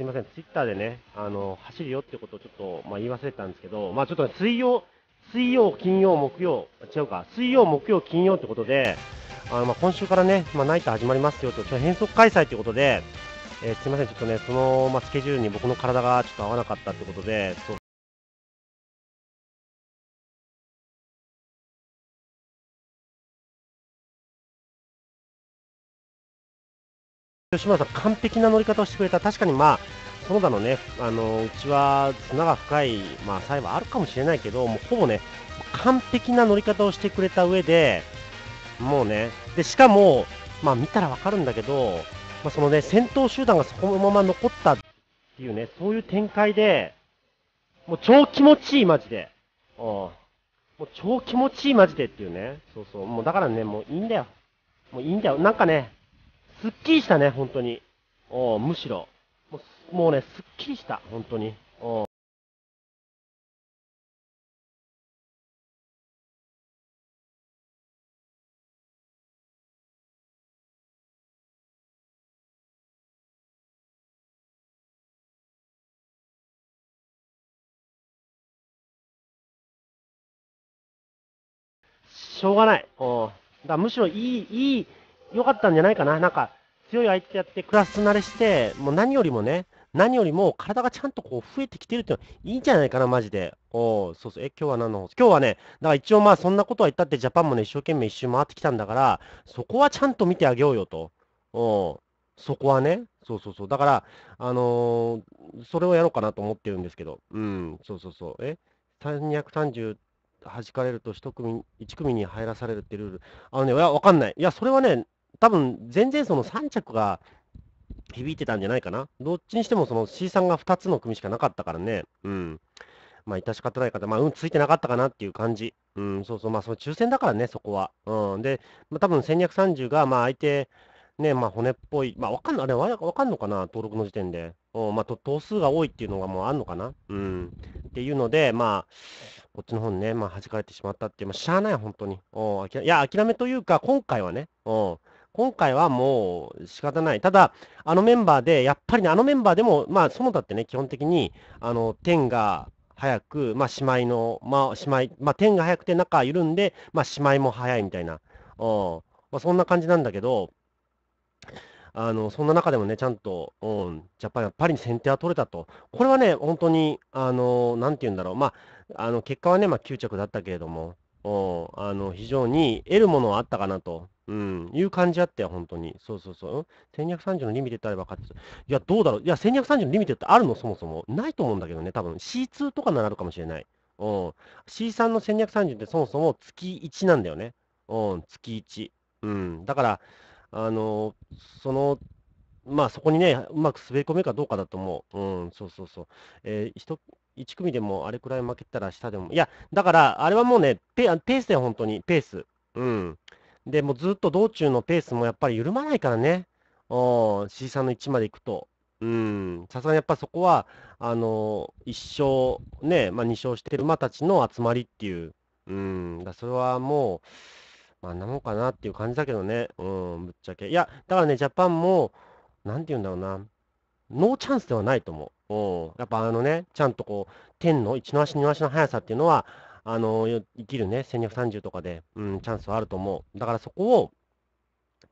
すいません、ツイッターでね、あの、走るよってことをちょっと、まあ、言い忘れたんですけど、まあ、ちょっと、ね、水曜、水曜、金曜、木曜、違うか、水曜、木曜、金曜ってことで、あの、まあ、今週からね、まあ、ナイト始まりますよと、ちょっと変則開催ってことで、えー、すいません、ちょっとね、その、まあ、スケジュールに僕の体がちょっと合わなかったってことで、そう、吉村さん、完璧な乗り方をしてくれた、確かにまあ、園田のね、あのうちは綱が深い、まあ、際はあるかもしれないけど、もうほぼね、完璧な乗り方をしてくれた上で、もうね、でしかも、まあ、見たらわかるんだけど、まあ、そのね、先頭集団がそこのまま残ったっていうね、そういう展開で、もう超気持ちいい、マジで。うん。もう超気持ちいい、マジでっていうね。そうそう。もうだからね、もういいんだよ。もういいんだよ。なんかね、すっきりしたね、本当に。おむしろ。もうもうね、すっきりした、本当に。おしょうがない。うん。だむしろいい、いい、良かったんじゃないかな。なんか、強い相手やってクラス慣れして、もう何よりもね、何よりも体がちゃんとこう増えてきてるっていうのはいいんじゃないかな、マジで。おそうそう。え、今日は何の今日はね、だから一応まあそんなことは言ったってジャパンもね、一生懸命一周回ってきたんだから、そこはちゃんと見てあげようよと。おそこはね、そうそうそう。だから、あのー、それをやろうかなと思ってるんですけど、うん、そうそうそう。え、3 3 0弾かれると1組、1組に入らされるってルール。あのね、いや、わかんない。いや、それはね、多分全然その3着が響いてたんじゃないかな。どっちにしてもその C さんが2つの組しかなかったからね。うん。まあ、致し方ない方、まあ、運ついてなかったかなっていう感じ。うん、そうそう、まあ、その抽選だからね、そこは。うん、で、まあ、多分1230が、まあ、相手、ね、まあ、骨っぽい、まあ、わかんない、あれ、わかんのかな、登録の時点で。うん、まあ、頭数が多いっていうのがもうあんのかな。うん。っていうので、まあ、こっちの方にね、まあ、弾かれてしまったっていう、まあ、しゃあない、本当に。うん、いや、諦めというか、今回はね、うん。今回はもう仕方ない。ただ、あのメンバーで、やっぱりね、あのメンバーでも、まあ、の田ってね、基本的に、あの、点が早く、まあ、姉妹の、まあ、姉妹、まあ、点が早くて中緩んで、まあ、姉妹も早いみたいな、うん。まあ、そんな感じなんだけど、あの、そんな中でもね、ちゃんと、うん、ジャパン、やっぱり先手は取れたと。これはね、本当に、あの、なんて言うんだろう。まあ、あの、結果はね、まあ、9着だったけれども、うん、あの、非常に得るものはあったかなと。うん、いう感じあったよ、本当に。そうそうそう。うん、1230のリミテッドあれば勝つ。いや、どうだろう。いや、1230のリミテッドあるのそもそも。ないと思うんだけどね、多分 C2 とかならあるかもしれない。うん。C3 の1230ってそもそも月1なんだよね。うん、月1。うん。だから、あのその、まあそこにね、うまく滑り込めるかどうかだと思う。うん、そうそうそう。えー、1組でもあれくらい負けたら下でも。いや、だから、あれはもうね、ペペースだよ、本当に。ペース。うん。で、もずっと道中のペースもやっぱり緩まないからね、C さんの置まで行くと。うん、さすがにやっぱそこは、あのー、1勝、ね、まあ、2勝してる馬たちの集まりっていう、うん、だそれはもう、まあ、なのかなっていう感じだけどね、うん、ぶっちゃけ。いや、だからね、ジャパンも、なんて言うんだろうな、ノーチャンスではないと思う。うん、やっぱあのね、ちゃんとこう、天の一の足、二の足の速さっていうのは、あの、生きるね、1230とかで、うん、チャンスはあると思う。だからそこを、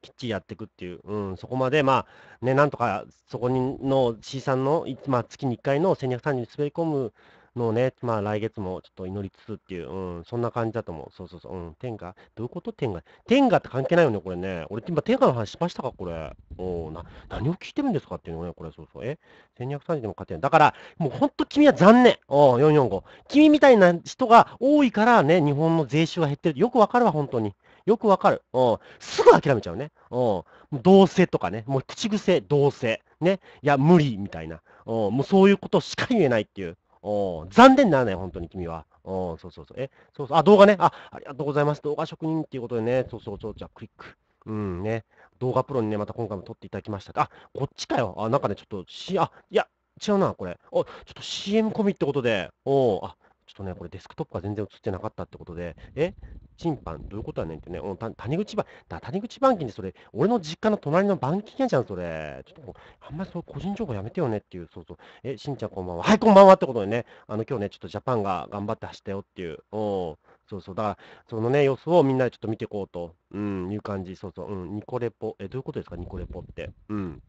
きっちりやっていくっていう、うん、そこまで、まあね、なんとかそこにの C さんの、まあ、月に1回の1230に滑り込むのね、まあ来月もちょっと祈りつつっていう、うん、そんな感じだと思う。そうそうそう、うん、天下どういうこと天下天下って関係ないよね、これね。俺今天下の話しましたかこれ。おな、何を聞いてるんですかっていうのね、これ、そうそう。え ?1230 でも勝てない。だから、もうほんと君は残念。おう、445。君みたいな人が多いからね、日本の税収が減ってる。よくわかるわ、本当に。よくわかる。うん。すぐ諦めちゃうね。うん。どうせとかね。もう口癖、どうせ。ね。いや、無理みたいな。うん。もうそういうことしか言えないっていう。お残念ならない、本当に君は。おそうそうそう。え、そうそう。あ、動画ね。あ、ありがとうございます。動画職人っていうことでね。そうそうそう。じゃあ、クリック。うんね。動画プロにね、また今回も撮っていただきました。あ、こっちかよ。あ、なんかね、ちょっと、し、あ、いや、違うな、これ。お、ちょっと CM 込みってことで。おあ、ちょっとね、これデスクトップが全然映ってなかったってことで、え審判どういうことやねんってね、た谷口ばだ谷口板金でそれ、俺の実家の隣の板金やじゃん、それ。ちょっとあんまりそう個人情報やめてよねっていう、そうそう、え、しんちゃんこんばんは。はい、こんばんはってことでね、あの、今日ね、ちょっとジャパンが頑張って走ったよっていう、おそうそう、だから、そのね、様子をみんなでちょっと見ていこうと、うん、いう感じ、そうそう、うん、ニコレポ、え、どういうことですか、ニコレポって。うん。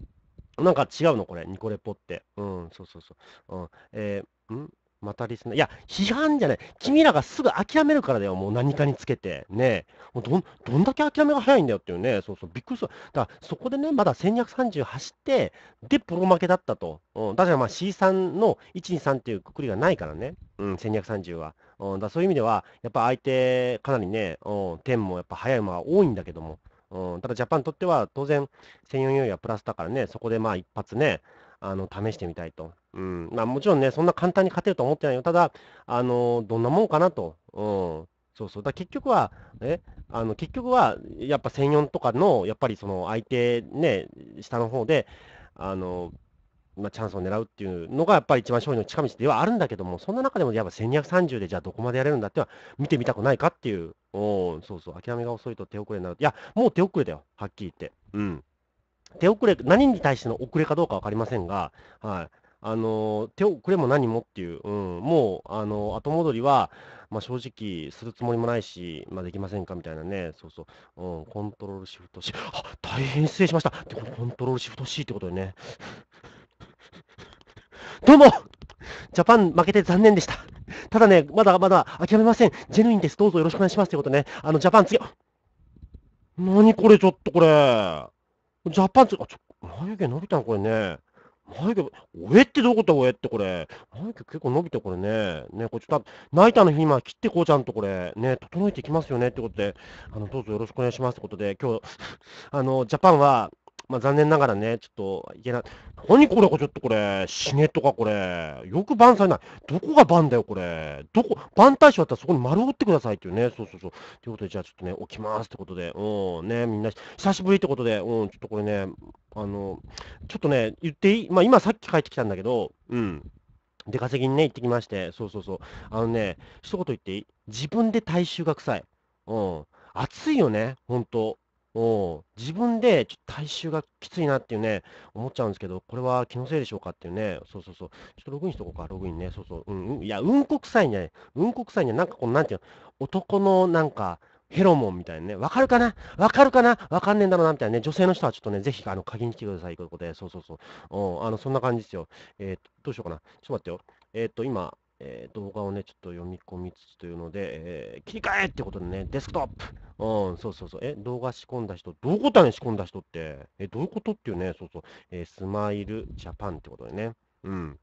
なんか違うの、これ、ニコレポって。うん、そうそうそう。うん、えー、んまたリスナー、いや、批判じゃない、君らがすぐ諦めるからだよ、もう何かにつけて、ねもうどどんだけ諦めが早いんだよっていうね、そうそう、びっくりする。だからそこでね、まだ1230走って、で、プロ負けだったと、うん、だからまあ C3 の1、2、3っていうくくりがないからね、うん、1230は。うん、だそういう意味では、やっぱ相手、かなりね、うん、点もやっぱ速い馬が多いんだけども、うん、ただジャパンにとっては当然、1 4 4 0はプラスだからね、そこでまあ一発ね、あの試してみたいと、うんまあ、もちろんね、そんな簡単に勝てると思ってないよ、ただ、あのどんなもんかなと、うん、そうそう、だ結局は、えあの結局はやっぱ1004とかの、やっぱりその相手、ね、下の方で、あのまあ、チャンスを狙うっていうのがやっぱり一番勝利の近道ではあるんだけども、そんな中でもやっぱ1230でじゃあどこまでやれるんだっては見てみたくないかっていう、おそうそう、諦めが遅いと手遅れになる。いや、もう手遅れだよ、はっきり言って。うん。手遅れ、何に対しての遅れかどうか分かりませんが、はい、あの手遅れも何もっていう、うん、もうあの後戻りは、まあ、正直するつもりもないし、まあ、できませんかみたいなね、そうそう、うん、コントロールシフト C、あ大変失礼しました、でこのコントロールシフト C ってことでね。どうも、ジャパン負けて残念でした。ただね、まだまだ諦めません。ジェヌインです。どうぞよろしくお願いします。ってことね。あの、ジャパン次、何これちょっとこれ。ジャパンツ、あ、ちょ、眉毛伸びたこれね。眉毛、上ってどういうこと上ってこれ。眉毛結構伸びてこれね。ね、これちょっと、ナイターの日今切ってこうちゃんとこれ、ね、整えていきますよねってことで、あの、どうぞよろしくお願いしますってことで、今日、あの、ジャパンは、まあ、残念ながらね、ちょっといけない。何これか、ちょっとこれ、死ねとかこれ、よくバンされない。どこがバンだよ、これ。どこ、バン対象だったらそこに丸を打ってくださいっていうね。そうそうそう。ということで、じゃあちょっとね、置きますってことで、うん、ね、みんな、久しぶりってことで、うん、ちょっとこれね、あの、ちょっとね、言っていいまあ、今さっき帰ってきたんだけど、うん。出稼ぎにね、行ってきまして、そうそうそう。あのね、一言言っていい自分で大衆が臭い。うん。暑いよね、ほんと。う自分でちょっと体臭がきついなっていうね、思っちゃうんですけど、これは気のせいでしょうかっていうね、そうそうそう、ちょっとログインしとこうか、ログインね、そうそう、うん、うん、いや、うんこ臭いんじゃね、うんこ臭いじゃなんかこの、なんていうの、男のなんか、ヘロモンみたいなね、わかるかなわかるかなわかんねえんだろうなみたいなね、女性の人はちょっとね、ぜひ、あの、鍵に来てくださいということで、そうそうそう、うあの、そんな感じですよ。えー、っと、どうしようかな、ちょっと待ってよ。えー、っと、今、えー、動画をね、ちょっと読み込みつつというので、えー、切り替えってことでね、デスクトップうん、そうそうそう。え、動画仕込んだ人、どこたに仕込んだ人って、え、どういうことっていうね、そうそう、えー、スマイルジャパンってことでね。うん。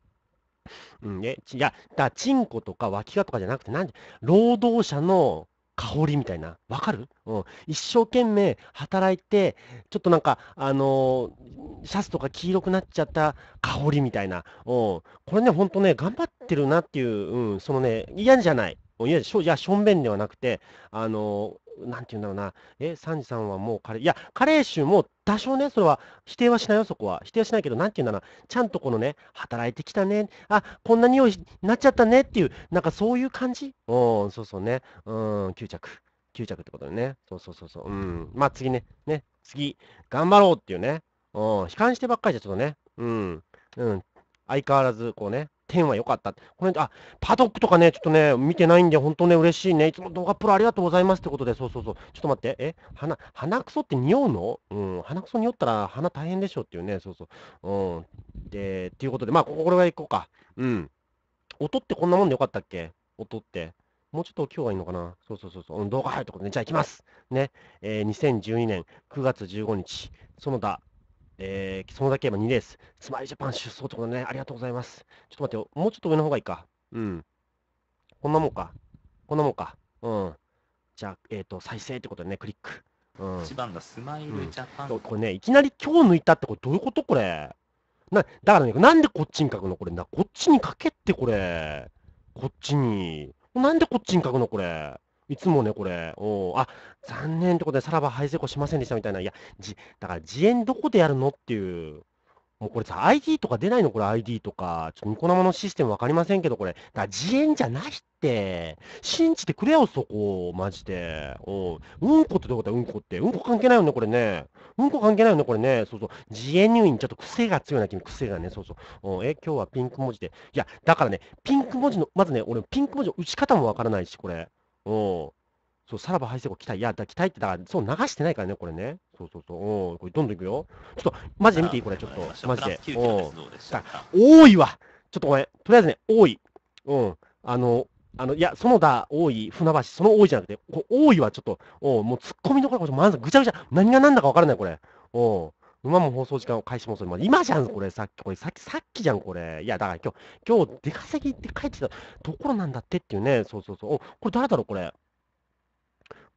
うん、え、いや、だ、チンコとか脇がとかじゃなくて、なんで、労働者の香りみたいな。わかるうん。一生懸命働いて、ちょっとなんか、あのー、シャツとか黄色くなっちゃった香りみたいな。うん。これね、ほんとね、頑張ってるなっていう、うん、そのね、嫌じゃない。いや、しょ、いや、しょんべんではなくて、あのなんて言うんだろうな、え、サンジさんはもうカレー、いや、カレー臭も多少ね、それは否定はしないよ、そこは。否定はしないけど、なんて言うんだろうな、ちゃんとこのね、働いてきたね、あ、こんな匂いになっちゃったねっていう、なんかそういう感じうん、そうそうね。うん、9着。9着ってことでね。そうそうそうそう。うん。まあ次ね、ね、次、頑張ろうっていうね。うん、悲観してばっかりじゃちょっとね、うん、うん、相変わらずこうね、点は良かった。これ、あ、パドックとかね、ちょっとね、見てないんで、本当ね、嬉しいね。いつも動画プロありがとうございますってことで、そうそうそう。ちょっと待って、え、鼻、鼻くそって匂うのうん、鼻くそ匂ったら鼻大変でしょっていうね、そうそう。うん。で、っていうことで、まあ、これはいこうか。うん。音ってこんなもんでよかったっけ音って。もうちょっと今日はいいのかなそうそうそうそう。動画入るとことね。じゃあ行きます。ね。えー、2012年9月15日、園田えー、園田競馬2レース、スマイルジャパン出走ってことね、ありがとうございます。ちょっと待ってよ、もうちょっと上の方がいいか。うん。こんなもんか。こんなもんか。うん。じゃあ、えっ、ー、と、再生ってことでね、クリック。うん。1番がスマイルジャパン、うん、これね、いきなり今日抜いたってこれどういうことこれ。な、だからね、なんでこっちに書くのこれな、こっちに書けってこれ。こっちに。なんでこっちに書くのこれ。いつもね、これ、おあ残念ってことで、さらば排成功しませんでしたみたいな、いや、じだから、自演どこでやるのっていう、もうこれさ、ID とか出ないのこれ ID とか、ちょっとニコ生のシステム分かりませんけど、これ、だから自演じゃないって、信じてくれよ、そこ、マジで。おううんこってどういうことだ、うんこって。うんこ関係ないよね、これね。うんこ関係ないよね、これね。そうそう。自演入院、ちょっと癖が強いな、君、癖がね、そうそう。おえ、今日はピンク文字で。いや、だからね、ピンク文字の、まずね、俺、ピンク文字の打ち方も分からないし、これ。うそう、さらば敗戦後期待。いや、だ期待って、だから、そう、流してないからね、これね。そうそうそう。うん。これ、どんどんいくよ。ちょっと、マジで見ていいこれ、ちょっと。マジで。うん。多いわ。ちょっとごめん。とりあえずね、多い。うん。あの、あの、いや、園田、多い、船橋、その多いじゃなくて、多いはちょっと、おもう突っ込みのころこそ、まずぐちゃぐちゃ、何が何だか分からない、これ。お馬も放送時間を開始もそれまで。今じゃん、これ、さっき、これ、さっき、さっきじゃん、これ。いや、だから今日、今日、出稼ぎって書いてたところなんだってっていうね。そうそうそう。お、これ誰だろう、これ。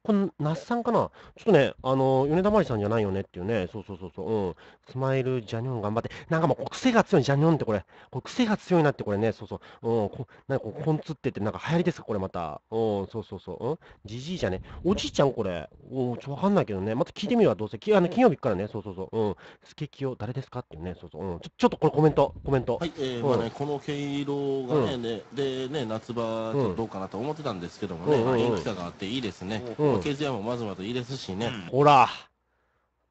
これ、那須さんかなちょっとね、あの、米田まりさんじゃないよねっていうね、そうそうそうそう、うん。スマイル、ジャニョン頑張って。なんかもう、癖が強い、ジャニョンってこれ。こ癖が強いなってこれね、そうそう。うん、こなんかこう、こんつってって、なんか流行りですか、これまた。うん、そうそうそう。うんじじいじゃね。おじいちゃんこれ。うん、ちょ、わかんないけどね。また聞いてみるわ、どうせ。きあの金曜日からね、そうそうそう。うん。スケキヨ、誰ですかっていうね、そうそう。うん、ちょちょっとこれコメント、コメント。はい、えー、うん、まあね、この毛色がね、うん、でね、夏場、ちょっとどうかなと思ってたんですけどもね、うんうまあ、延期があっていいですね。うんの毛もまずまずいいですしね。ほら、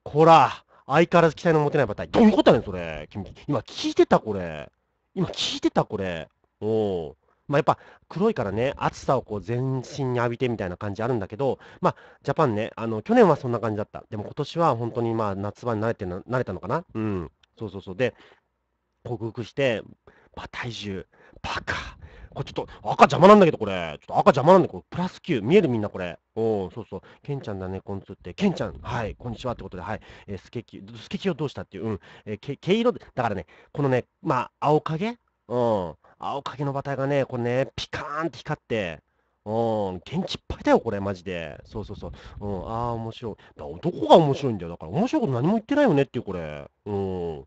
ほら、相変わらず期待の持てないバッター。どういうことやねん、それ。君、今聞いてた、これ。今聞いてた、これ。おう。まあ、やっぱ黒いからね、暑さをこう全身に浴びてみたいな感じあるんだけど、まあ、ジャパンね、あの去年はそんな感じだった、でも今年は本当にまあ夏場に慣れてな慣れたのかな、うん、そうそうそう、で、克服して、馬体重、バカ、これちょっと赤邪魔なんだけど、これ。ちょっと赤邪魔なんだけど、プラス9。見えるみんなこれ。おそうそう。ケンちゃんだね、こんつって。ケンちゃん、はい、こんにちはってことで、はい。えー、スケキ、スケキをどうしたっていう、うん。えー、け毛色で、だからね、このね、まあ、青影うん。青影の馬体がね、これね、ピカーンって光って、うん、元気いっぱいだよ、これ、マジで。そうそうそう。うん、ああ、面白い。だ男が面白いんだよ。だから、面白いこと何も言ってないよねっていう、これ。うん。ちょっ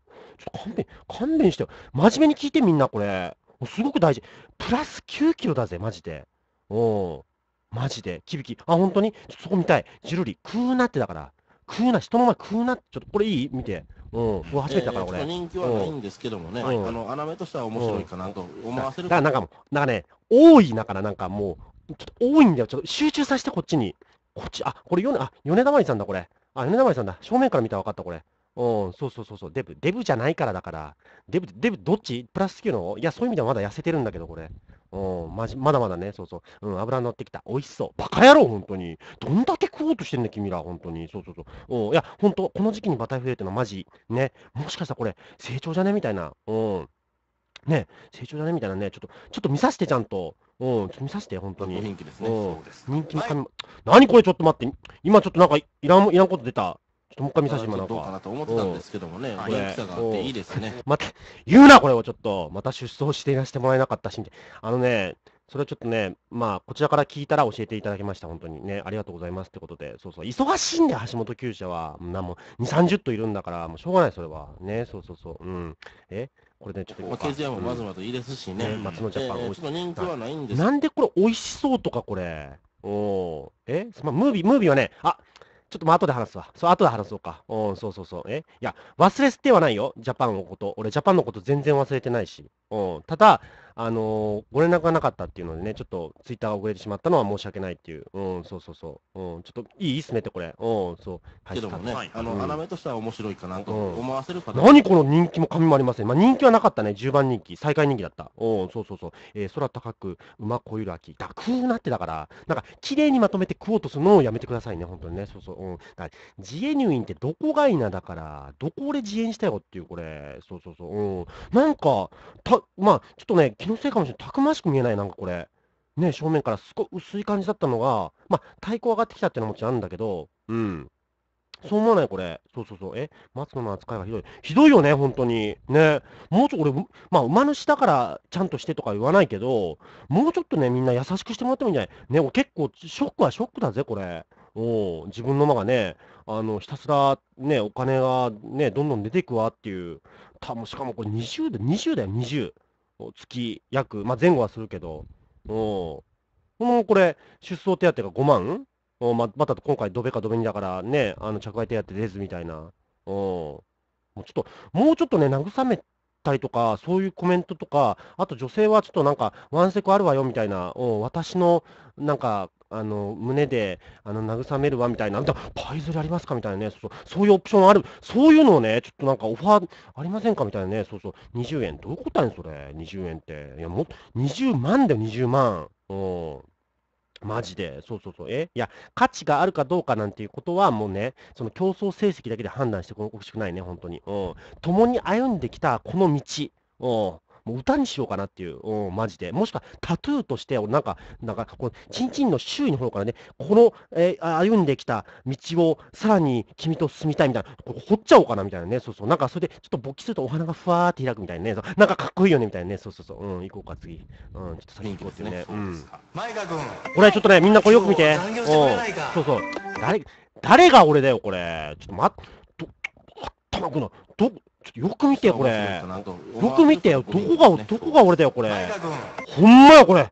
と勘弁、勘弁してよ。真面目に聞いて、みんな、これ。すごく大事。プラス9キロだぜ、マジで。おお、マジで。キビキ。あ、本当にそこ見たい。ジルリ、食うなってだから。食うな、人の前食うなって、ちょっとこれいい見て。うん、初めてだから、俺。人気はないんですけどもね、うん、あの、穴目としては面白いかなと思わせる、うん、だからなんかもう、なんかね、多いだから、なんかもう、ちょっと多いんだよ。ちょっと集中させて、こっちに。こっち、あ、これ、あ、米田ま里さんだ、これ。あ、米田ま里さんだ。正面から見たら分かった、これ。うん、そうそうそうそう、デブ、デブじゃないからだから、デブ、デブ、どっちプラス9のいや、そういう意味ではまだ痩せてるんだけど、これ。うん、まじ、まだまだね、そうそう、うん、油乗ってきた、美味しそう、バカ野郎、本当に、どんだけ食おうとしてんね、君ら、本当に、そうそうそう、おいや、本当、この時期にバタフレイってのは、マジ、ね、もしかしたらこれ、成長じゃねみたいな、うん、ね、成長じゃねみたいなね、ちょっと、ちょっと見させて、ちゃんと、うん、ちょっと見させて、本当に。人気ですね、うん、そうです。人気の紙、何これ、ちょっと待って、今ちょっとなんか、いらん、いらんこと出た。ちょっともう一回見させてもらおうか。どうかなと思ったんですけどもね、これ、があっていいですね。また、言うな、これをちょっと。また出走していらしてもらえなかったし、あのね、それはちょっとね、まあ、こちらから聞いたら教えていただきました、本当にね、ありがとうございますってことで、そうそう、忙しいんで、橋本厩舎は、なもう、2、30頭いるんだから、もうしょうがない、それは。ね、そうそうそう、うん。えこれね、ちょっと。まあ、k もまずまずいいですしね。うん、ね松野ジャパン、人気はないんですなんでこれ、美味しそうとか、これ。おえまあ、ムービー、ムービーはね、あちょっとまあ後で話すわ。そう、後で話そうか。うん、そうそうそう。えいや、忘れてはないよ。ジャパンのこと。俺、ジャパンのこと全然忘れてないし。うん、ただ、あのご連絡がなかったっていうのでね、ちょっとツイッターが遅れてしまったのは申し訳ないっていう、うん、そうそうそう、うん、ちょっといいっすねって、これ、うん、そう、けどもね、はい、あの、うん、穴目としては面白いかなと思わせる方、うん、何この人気も紙もありません、まあ、人気はなかったね、10番人気、最下位人気だった、うん、そうそうそう、えー、空高く、馬こゆる秋、だくーなってだから、なんか、綺麗にまとめて食おうとするのをやめてくださいね、本当にね、そうそう、うん、だ自営入院ってどこがいいなだから、どこ俺自営にしたよっていう、これ、そうそうそう、うん、なんか、たまあ、ちょっとね、気のせいかもしれない。たくましく見えない、なんかこれ。ね、正面からすごい薄い感じだったのが、まあ、太鼓上がってきたっていうのはもちろんあるんだけど、うん。そう思わないこれ。そうそうそう。え松野の扱いがひどい。ひどいよね、本当に。ね。もうちょっと俺、まあ、馬主だからちゃんとしてとか言わないけど、もうちょっとね、みんな優しくしてもらってもいいんじゃないね、結構、ショックはショックだぜ、これ。お自分の馬がね、あの、ひたすら、ね、お金がね、どんどん出ていくわっていう。たもしかもこれ20で、20だよ、20。月約、まあ、前後はするけど、おこのこれ、出走手当が5万おままた今回、ドベかドベにだからね、あの着外手当出ずみたいな。おもうちょっと、もうちょっとね、慰めたりとか、そういうコメントとか、あと女性はちょっとなんか、ワンセクあるわよみたいな、私のなんか、あの胸であの慰めるわみたいな、パイズルありますかみたいなねそうそう、そういうオプションある、そういうのをね、ちょっとなんかオファーありませんかみたいなね、そうそう、20円、どういうことやねん、それ、20円って、いやも20万だよ、20万。マジで、そうそうそう、えいや、価値があるかどうかなんていうことは、もうね、その競争成績だけで判断してほしくないね、本当に。うん。共に歩んできたこの道、うん。もう歌にしようかなっていう、うん、マジで。もしくはタトゥーとして、なんか、なんか、このちんちんの周囲の方からね、この、えー、歩んできた道をさらに君と進みたいみたいな、こ掘っちゃおうかなみたいなね、そうそう、なんかそれでちょっと勃起するとお花がふわーって開くみたいなね、なんかかっこいいよねみたいなね、そうそうそう、うん、行こうか、次。うん、ちょっと先に行こうっていうね。うん。前川君。これちょっとね、みんなこれよく見て。うん。そうそう。誰、誰が俺だよ、これ。ちょっと待っ、ど、頭くんど、ちょっとよく見てよ、これ。よく見てよ。どこが、どこが俺だよ、これ。ほんまよ、これ。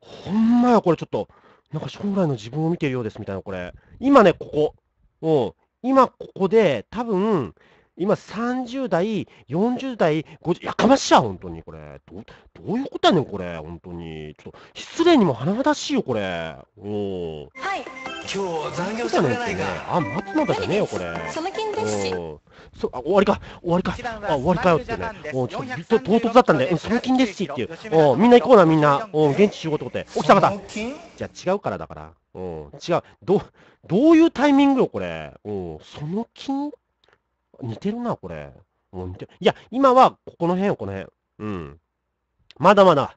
ほんまよ、これ、ちょっと。なんか将来の自分を見てるようです、みたいな、これ。今ね、ここ。うん。今、ここで、多分、今30代、40代、50、やかましいや、本当に、これ。ど、どういうことやねん、これ、本当に。ちょっと、失礼にも華々しいよ、これ。うん。はい。今日残業してくれないか。ね、あ、松本じゃねえよ、これ。その金ですし。そ、あ、終わりか、終わりか。あ、終わりかよってね。おちょっと、唐突だったんで、その金ですしっていう。おみんな行こうな、みんな。お現地集合ってことで。起きた方。じゃあ違うからだから。うん、違う。ど、どういうタイミングよ、これ。うん、その金って。似てるな、これ。もう似ていや、今は、ここの辺よ、この辺。うん。まだまだ、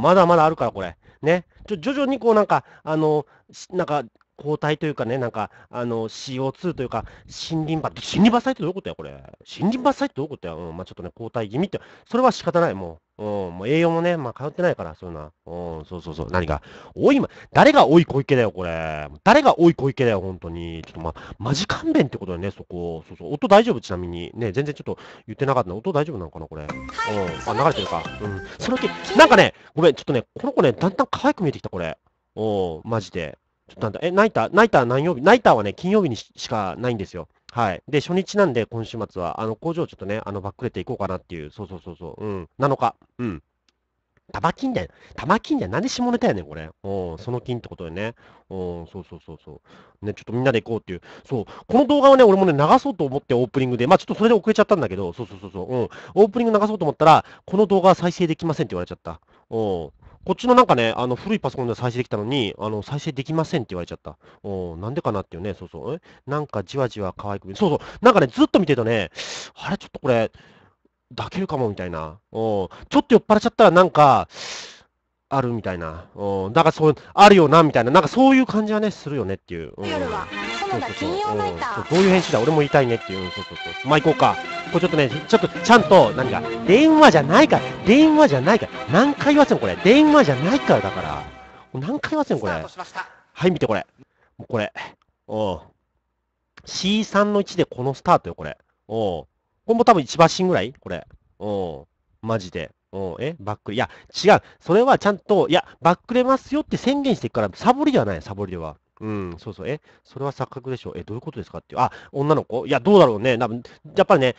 まだまだあるから、これ。ね。ちょ、徐々にこうなんか、あの、なんか、抗体というかね、なんか、あの、CO2 というか、森林伐森林伐採ってどういうことや、これ。森林伐採ってどういうことや、うん、まあ、ちょっとね、抗体気味って、それは仕方ない、もう。うん、もう栄養もね、まあ、通ってないから、そういうのは。うん、そうそうそう、何が。おい、誰がおい小池だよ、これ。誰がおい小池だよ、本当に。ちょっとまあ、マジ勘弁ってことだね、そこ。そうそう、音大丈夫、ちなみに。ね、全然ちょっと言ってなかったの。音大丈夫なのかな、これ。うん、あ、流れてるか。うん、その時、なんかね、ごめん、ちょっとね、この子ね、だんだん可愛く見えてきた、これ。おー、マジで。なんだ、え、ナイター、ナイター何曜日ナイターはね、金曜日にしかないんですよ。はい。で、初日なんで、今週末は、あの、工場ちょっとね、あの、バックレていこうかなっていう、そうそうそうそう、うん、7日、うん。玉金だよ。玉金だよ。なんで下ネタやねん、これ。うん、その金ってことでね。うん、そうそうそうそう。ね、ちょっとみんなで行こうっていう。そう。この動画をね、俺もね、流そうと思ってオープニングで。まあちょっとそれで遅れちゃったんだけど、そうそうそうそう。うん。オープニング流そうと思ったら、この動画は再生できませんって言われちゃった。うん。こっちのなんかね、あの古いパソコンで再生できたのに、あの再生できませんって言われちゃった。おなんでかなっていうね、そうそう。なんかじわじわ可愛く、そうそう、なんかね、ずっと見てるとね、あれ、ちょっとこれ、抱けるかもみたいな。おちょっと酔っ払っちゃったら、なんか、あるみたいな、うん、だからそう、あるよな、みたいな、なんかそういう感じはね、するよねっていう。うん、そうそうそう、うん、そうどういう編集だ、俺も言いたいねっていう、そうそうそう。まあ、行こうか。これちょっとね、ちょっとちゃんと、何か、電話じゃないから、電話じゃないから、何回言わせんこれ、電話じゃないからだから、何回言わせんこれ。はい、見てこれ。もうこれ。うん。C3 の1でこのスタートよ、これ。うん。これも多分1馬身ぐらいこれ。うん。マジで。おえバックいや、違う。それはちゃんと、いや、バックれますよって宣言していくから、サボりではない、サボりでは。うん、そうそう。え、それは錯覚でしょ。え、どういうことですかっていう。あ、女の子いや、どうだろうね。多分やっぱりね、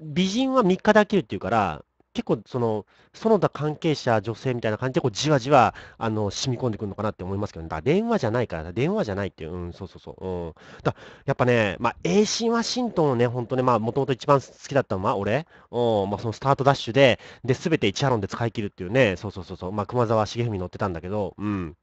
美人は3日だけるっていうから、結構その、その他関係者、女性みたいな感じで、こう、じわじわ、あの、染み込んでくるのかなって思いますけど、ね、だ電話じゃないから、電話じゃないっていう、うん、そうそうそう、うん。だやっぱね、まあ、衛進ワシントンをね、本当ね、まあ、もともと一番好きだったのは、俺、うん、まあ、そのスタートダッシュで、で、すべて1アロンで使い切るっていうね、そうそうそうそう、まあ、熊沢茂文乗ってたんだけど、うん。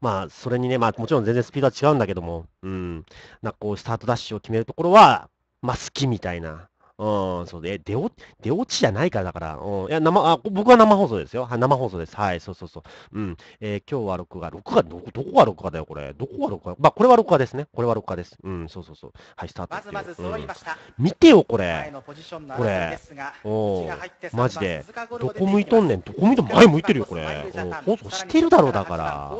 まあ、それにね、まあ、もちろん全然スピードは違うんだけども、うん。なんかこう、スタートダッシュを決めるところは、まあ、好きみたいな。うん、そうで、出落出落ちじゃないから、だから、うん、いや、生、あ、僕は生放送ですよ。は生放送です。はい、そうそうそう。うん、えー、今日は録画、録画、どこ、どこが録画だよ、これ。どこが録画まあ、これは録画ですね。これは録画です。うん、そうそうそう。はい、スタート。まずまず揃いました。うん、見てよ、これ。これ。おおマジで。どこ向いとんねん。どこ向いとん前向いてるよ、これ。ん、放送してるだろ、う、だから。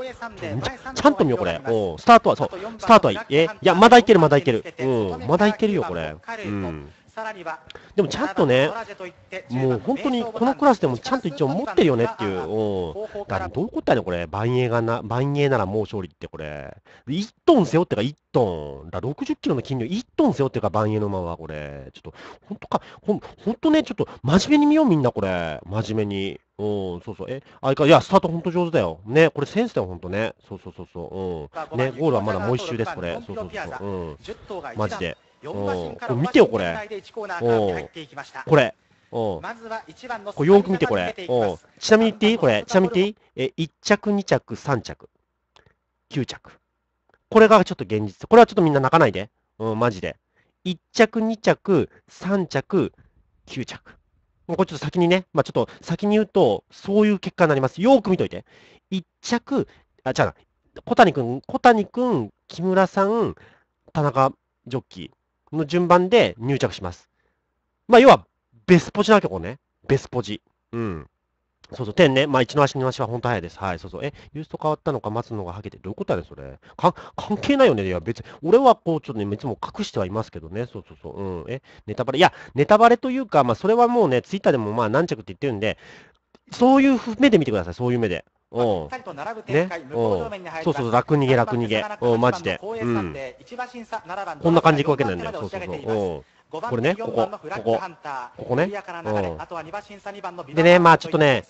ちゃんと見よ、これ。おスタートは、そう。スタートは、え、いや、まだいける、まだいける。うん、まだいけるよ、これ。うん。でもちゃんとね、もう本当にこのクラスでもちゃんと一応持ってるよねっていう、うん、だからどういうことやねこれ、万栄がな、万栄ならもう勝利って、これ、1トン背負ってか、1トン、だ60キロの金魚、1トン背負ってか、万栄の馬は、これ、ちょっと、本当か、ほん本当ね、ちょっと真面目に見よう、みんな、これ、真面目に。うん、そうそう。え、相変いや、スタート本当上手だよ。ね、これセンスだよ、本当ね。そうそうそうそう。うん。ね、ゴールはまだもう一周です、これ。そうそうそう。うん。マジで。お見てよ、これ。これ。まずは1番のこれよく見てこれ。ちなみに言っていいこれ。ちなみに言っていいえ、1着、2着、3着。9着。これがちょっと現実。これはちょっとみんな泣かないで。うん、マジで。1着、2着、3着、9着。もうこれちょっと先にね、まあ、ちょっと先に言うと、そういう結果になります。よーく見といて。1着、あ、違うな。小谷くん、小谷くん、木村さん、田中ジョッキー。の順番で入着します。まあ、要は、ベスポジなわけ、こね。ベスポジ。うん。そうそう、天ね。まあ、一の足、二の足は本当早いです。はい、そうそう。え、ユースと変わったのか、待つのがはげて。どういうことやねそれ。か、関係ないよね。いや、別に、俺はこう、ちょっとね、いつも隠してはいますけどね。そうそうそう。うん。え、ネタバレ。いや、ネタバレというか、まあ、それはもうね、ツイッターでもまあ、何着って言ってるんで、そういう目で見てください。そういう目で。うん。ね。うそうそう、楽逃げ、楽逃げ。うん、マジで。うん。こんな感じいくわけなんだよ。そうそうそう。これね、ここ、ここ、ここね。うん、でね、まあちょっとね、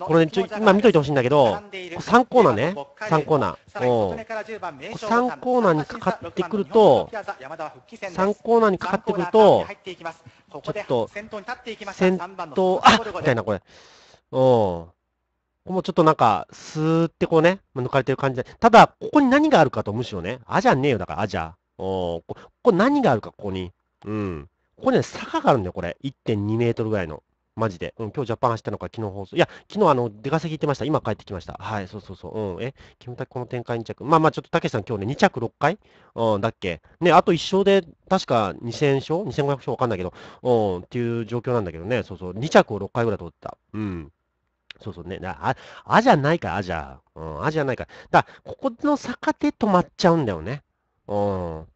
これね、ちょ今見といてほしいんだけど、3コーナーね、3コーナー。3コーナーにかかってくると、3コーナーにかかってくると、ちょっと、先頭、あみたいな、これ。うん。もうちょっとなんか、スーってこうね、抜かれてる感じで。ただ、ここに何があるかと、むしろね、あじゃねえよ、だから、あじゃ。おここ何があるか、ここに。うん。ここね、坂があるんだよ、これ。1.2メートルぐらいの。マジで。うん、今日ジャパン走ったのか、昨日放送。いや、昨日あの、出稼ぎ行ってました。今帰ってきました。はい、そうそうそう。うん、え、キムタクこの展開2着。まあまあ、ちょっとたけしさん今日ね、2着6回うん、だっけね、あと1勝で、確か2000勝 ?2500 勝わかんないけど、うん、っていう状況なんだけどね、そうそう、2着を6回ぐらい取った。うん。そうそうね。あ、あじゃないか、あじゃ。うん、あじゃないか。だここの坂で止まっちゃうんだよね。うん。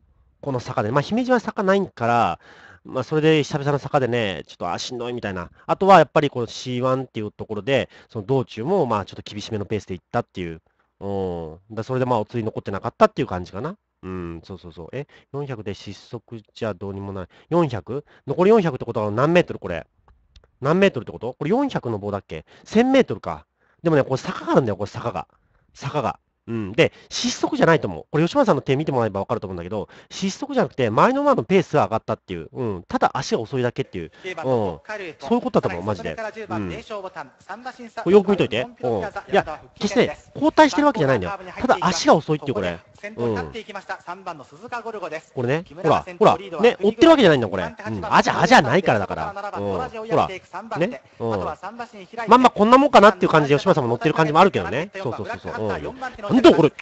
この坂で。まあ、姫路は坂ないから、まあ、それで久々の坂でね、ちょっとあ、しんどいみたいな。あとはやっぱりこの C1 っていうところで、その道中も、まあ、ちょっと厳しめのペースで行ったっていう。うん。だそれでまあ、お釣り残ってなかったっていう感じかな。うん、そうそうそう。え、400で失速じゃどうにもない。400? 残り400ってことは何メートルこれ。何メートルってことこれ400の棒だっけ ?1000 メートルか。でもね、これ坂があるんだよ、これ坂が。坂が。うん。で、失速じゃないと思う。これ吉村さんの手見てもらえばわかると思うんだけど、失速じゃなくて、前の前のペースが上がったっていう。うん。ただ足が遅いだけっていう。うん。そういうことだと思う、マジで。うん。これよく見といて。うん。いや、決して後退してるわけじゃないんだよ。ただ足が遅いっていう、これ。先頭に立っていきました。うん、3番の鈴鹿ゴルゴです。これね、ほら、ほら、ね、追ってるわけじゃないんだ、これ。うん、ゃ、あ、じゃないからだから。うん、ほら、ね、うん。まんまこんなもんかなっていう感じで吉村さんも乗ってる感じもあるけどね。そうそうそうそう。うん、なんだこれ、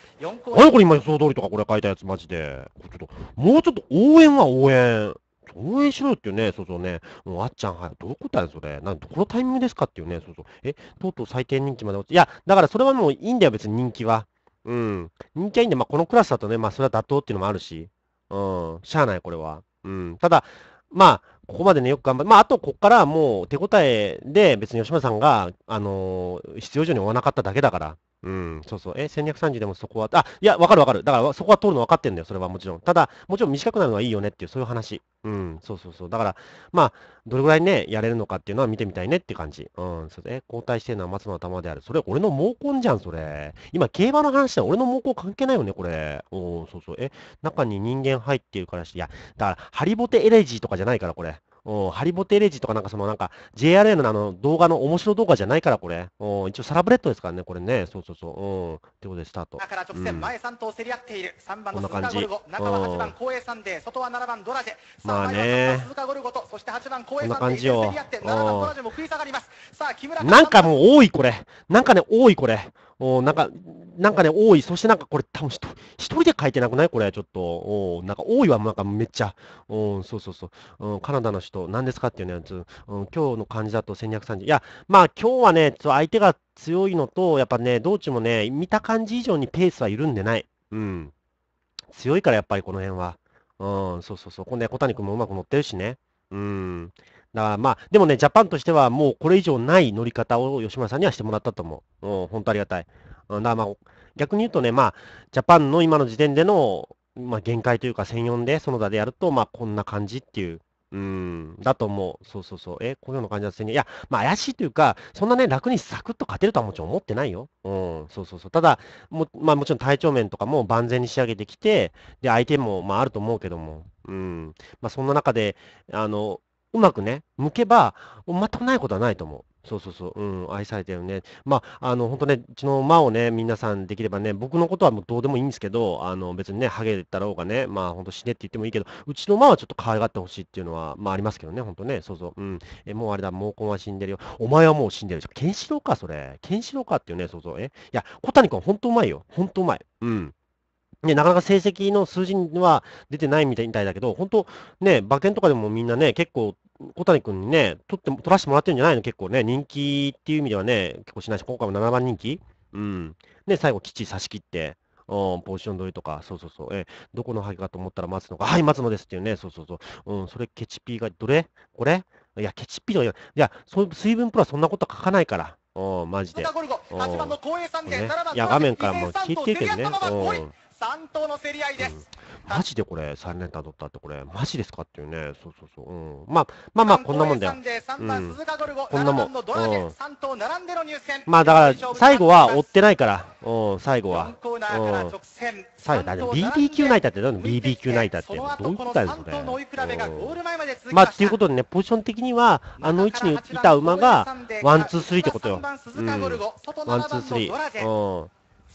何これ今予想通りとかこれ書いたやつマジで。ちょっと、もうちょっと応援は応援。応援しろっていうね、そうそうね、もうあっちゃん、はい、どういうことだよ、それ、なんどこのタイミングですかっていうね、そうそう、え、とうとう最低人気まで落ち、いや、だからそれはもういいんだよ、別に人気は。うん。人気はいいんで、まあ、このクラスだとね、まあ、それは妥当っていうのもあるし、うん、しゃあない、これは。うん。ただ、まあ、ここまでね、よく頑張って、まあ、あと、ここからもう手応えで、別に吉村さんが、あのー必要以上に追わなかっただけだから、うん、そうそう。え、1230でもそこは、あ、いや、わかるわかる。だから、そこは通るの分かってんだよ、それはもちろん。ただ、もちろん短くなるのはいいよねっていう、そういう話。うん、そうそうそう。だから、まあ、どれぐらいね、やれるのかっていうのは見てみたいねって感じ。うん、そうえ、交代してるのは松の頭である。それ、俺の毛根じゃん、それ。今、競馬の話だ。俺の毛根関係ないよね、これ。うん、そうそう。え、中に人間入ってるからし、いや、だから、ハリボテエレジーとかじゃないから、これ。おハリボテレジとかなんかそのなんか JRA のあの動画の面白動画じゃないからこれ。お一応サラブレッドですからね、これね。そうそうそう。うん。ってことでスタート。だから直線前三頭競り合っている。3番の鈴鹿ゴルゴ、中は8番光栄サンデー、外は7番ドラジェ。まあね。鈴鹿ゴルゴと、そして8番光栄サンデー競り合って、7番ドラジェも食い下がります。さあ、木村なんかもう多いこれ。なんかね、多いこれ。おなんか、なんかね、多い。そしてなんかこれ多分一人で書いてなくないこれちょっと。おなんか多いはなんかめっちゃ。おそうそうそう、うん。カナダの人、何ですかっていうやつ。うん、今日の感じだと1230。いや、まあ今日はね、相手が強いのと、やっぱね、道中もね、見た感じ以上にペースは緩んでない。うん。強いからやっぱりこの辺は。うん、そうそうそう。これね、小谷君もうまく乗ってるしね。うん。だからまあ、でもね、ジャパンとしてはもうこれ以上ない乗り方を吉村さんにはしてもらったと思う。うん、本当ありがたい。だからまあ、逆に言うとね、まあ、ジャパンの今の時点での、まあ、限界というか、専用で、4で、園でやると、まあ、こんな感じっていう。うん、だと思う。そうそうそう。え、こういうな感じだったいや、まあ怪しいというか、そんなね、楽にサクッと勝てるとはもちろん思ってないよ。うん、そうそうそう。ただ、も、まあもちろん体調面とかも万全に仕上げてきて、で、相手も、まああると思うけども。うん。まあそんな中で、あの、うまくね、向けば、全くないことはないと思う。そうそうそう、うん、愛されてるね。まあ、あの、本当ね、うちの間をね、皆さんできればね、僕のことはもうどうでもいいんですけど、あの、別にね、ハゲたろうがね、まあ、本当死ねって言ってもいいけど、うちの間はちょっと可愛がってほしいっていうのは、まあ、ありますけどね、本当ね、そうそう、うん、え、もうあれだ、毛根は死んでるよ。お前はもう死んでるでしょ。ケンシロウか、それ。ケンシロウかっていうね、そうそう、え。いや、小谷君、本当うまいよ。本当うまい。うん。ね、なかなか成績の数字には出てないみたいだけど、本当ね、馬券とかでもみんなね、結構小谷君にね、取って、取らせてもらってるんじゃないの結構ね、人気っていう意味ではね、結構しないし、今回も7番人気うん。ね、最後、きっちり差し切って、うん、ポジション取りとか、そうそうそう、えどこのはゲかと思ったら待つのか、はい、待つのですっていうね、そうそうそう、うん、それケチピーが、どれこれいや、ケチピーとかいや、そう水分プロはそんなこと書かないから、うん、マジで。うん、ね、いや、画面からも聞いてるけどね、うん。3頭の競り合いです。うん、マジでこれ、3連単取ったって、これ、マジですかっていうね、そうそうそう、うん、まあまあまあ、こんなもんだよ、3番、鈴鹿ゴルゴ、こんなもん、うん、3頭並んでの入選、まあだから、最後は追ってないから、うん、最後は、コーナーから直線、最後だ、ね、BBQ ナイターって、BBQ ナイターって、どういったんですかね、まあ、っていうことでね、ポジション的には、あの位置にいた馬が、ワン、ツー、スリーってことよ、ワン、ツー、スリー。うん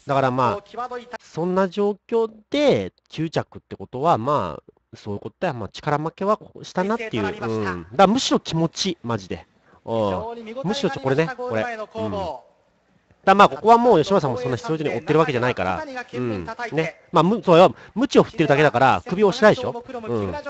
だからまあ、そんな状況で9着ってことは、まあ、そういうことや、まあ、力負けはしたなっていう、うん、だむしろ気持ち、マジで。むしろこれね、これ。うんだまあここはもう吉村さんもそんな必要以上に追ってるわけじゃないから、うんねまあ、むそれは無知を振ってるだけだから、首を押しないでしょ、うん、だか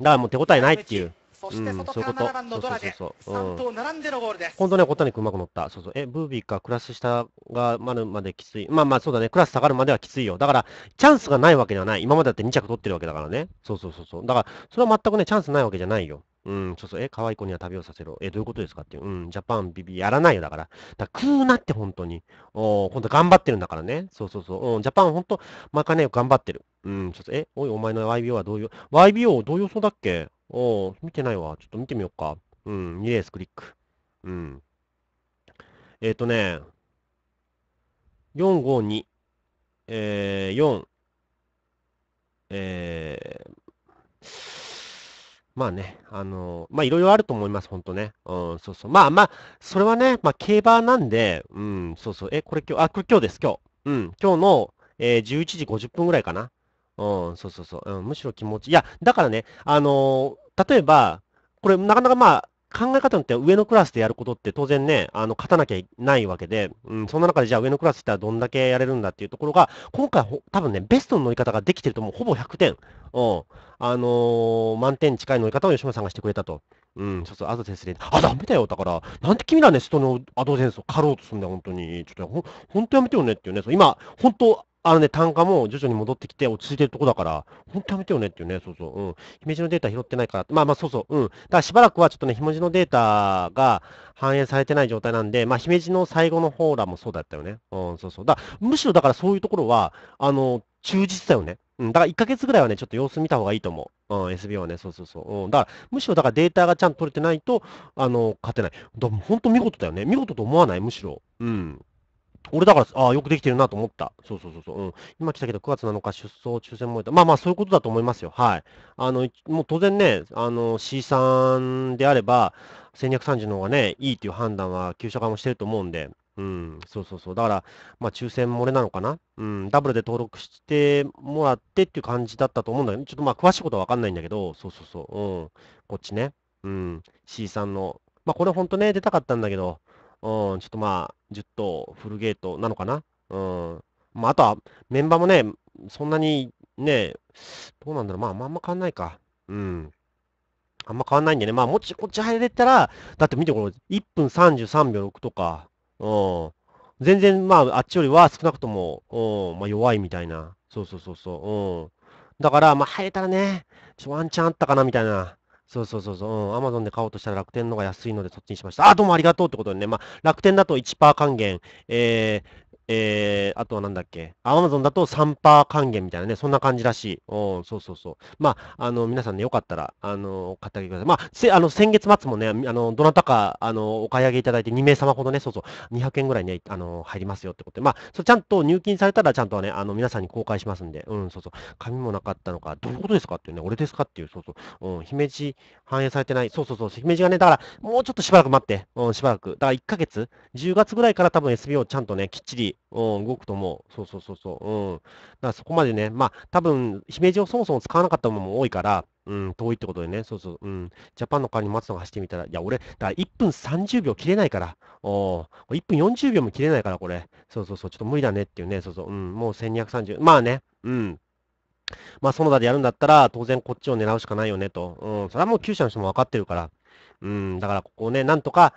らもう手応えないっていう。そして外から7番のドラゲ、3頭並んでのゴールです。本当ね、小谷君うまく乗った。そうそう。え、ブービーかクラス下がまるまできつい。まあまあそうだね、クラス下がるまではきついよ。だから、チャンスがないわけではない。今までだって2着取ってるわけだからね。そうそうそうそう。だから、それは全くね、チャンスないわけじゃないよ。うん、そうそう、え、可愛い子には旅をさせろ。え、どういうことですかっていう。うん、ジャパンビビやらないよ、だから。だから食うなって、本当に。お本当頑張ってるんだからね。そうそうそう。うん、ジャパン本当、まかねよく頑張ってる。うん、ちょっと、え、おい、お前の YBO はどういう、YBO どういう予想だっけお見てないわ。ちょっと見てみようか。うん、2レースクリック。うん。えっ、とね、452、えー、4、えー、まあね、あのー、まあいろいろあると思います、本当ね。うん、そうそう。まあまあ、それはね、まあ競馬なんで、うん、そうそう。え、これ今日、あ、これ今日です、今日。うん、今日の、えー、11時50分ぐらいかな。うん、そうそうそう。うん、むしろ気持ち。いや、だからね、あのー例えば、これなかなかまあ、考え方によっては上のクラスでやることって当然ね、あの、勝たなきゃないわけで、うん、そんな中でじゃあ上のクラスってどんだけやれるんだっていうところが、今回ほ多分ね、ベストの乗り方ができてるともうほぼ100点。うん。あのー満点近い乗り方を吉村さんがしてくれたと。うん、そうそう、アドセンスで。あ、ダメだよ、だから、なんで君らね、人のアドセンスを狩ろうとするんだよ、本当に。ちょっとほん、本当やめてよねっていうね、そう今、本当、あのね、単価も徐々に戻ってきて落ち着いてるとこだから、本当やめてよねっていうね、そうそう、うん。姫路のデータ拾ってないから、まあまあそうそう、うん。だからしばらくはちょっとね、姫路のデータが反映されてない状態なんで、まあ姫路の最後の方らーラもそうだったよね。うん、そうそう。だむしろだからそういうところは、あの、忠実だよね。うん、だから1ヶ月ぐらいはね、ちょっと様子見た方がいいと思う。うん、SB はね、そうそうそう。うん、だから、むしろだからデータがちゃんと取れてないと、あの、勝てない。だ本当見事だよね。見事と思わないむしろ。うん。俺だから、ああ、よくできてるなと思った。そうそうそうそう。うん。今来たけど、9月7日出走抽選もえた。まあまあ、そういうことだと思いますよ。はい。あの、もう当然ね、あの、C さんであれば、1230の方がね、いいという判断は、旧社側もしてると思うんで、うん、そうそうそう。だから、まあ、抽選漏れなのかな。うん、ダブルで登録してもらってっていう感じだったと思うんだけど、ちょっとまあ、詳しいことはわかんないんだけど、そうそうそう。うん。こっちね。うん。C さんの。まあ、これ本当ね、出たかったんだけど、うん、ちょっとまあ、10頭フルゲートなのかな。うん。まあ、あとは、メンバーもね、そんなにね、どうなんだろう。まあ、まあ、あんま変わんないか。うん。あんま変わんないんでね。まあ、もちこっち入れたら、だって見てこの1分33秒6とか、うん。全然、まあ、あっちよりは少なくとも、うん、まあ、弱いみたいな。そうそうそうそう。うん。だから、まあ、入れたらね、ちょワンチャンあったかな、みたいな。そうそうそうそう、うん、アマゾンで買おうとしたら楽天のが安いのでそっちにしました。あ、どうもありがとうってことでね、まあ、楽天だと1%還元、えー、えー、あとはなんだっけ、アマゾンだと3%還元みたいなね、そんな感じらしい。おそうそうそう。まあ、あの、皆さんね、よかったら、あの、買ってあげてください。まあ、せあの先月末もね、あの、どなたか、あの、お買い上げいただいて2名様ほどね、そうそう、200円ぐらいね、あの、入りますよってことで、まあ、そちゃんと入金されたら、ちゃんとね、あの、皆さんに公開しますんで、うん、そうそう、紙もなかったのか、どういうことですかっていうね、俺ですかっていう、そうそう、うん、姫路反映されてない、そうそうそう、姫路がね、だから、もうちょっとしばらく待って、うん、しばらく、だから1ヶ月、10月ぐらいから多分 SB をちゃんとね、きっちり、うん、動くと思う。そうそうそうそう。うん。だからそこまでね、まあ、多分、姫路をそもそも使わなかったものも多いから、うん、遠いってことでね、そうそう、うん、ジャパンの代わりに松野が走ってみたら、いや、俺、だから1分30秒切れないから、お1分40秒も切れないから、これ、そうそうそう、ちょっと無理だねっていうね、そうそう、うん、もう1230、まあね、うん。まあ、園田でやるんだったら、当然こっちを狙うしかないよねと。うん、それはもう厩舎の人も分かってるから。うん、だからここをね、なんとか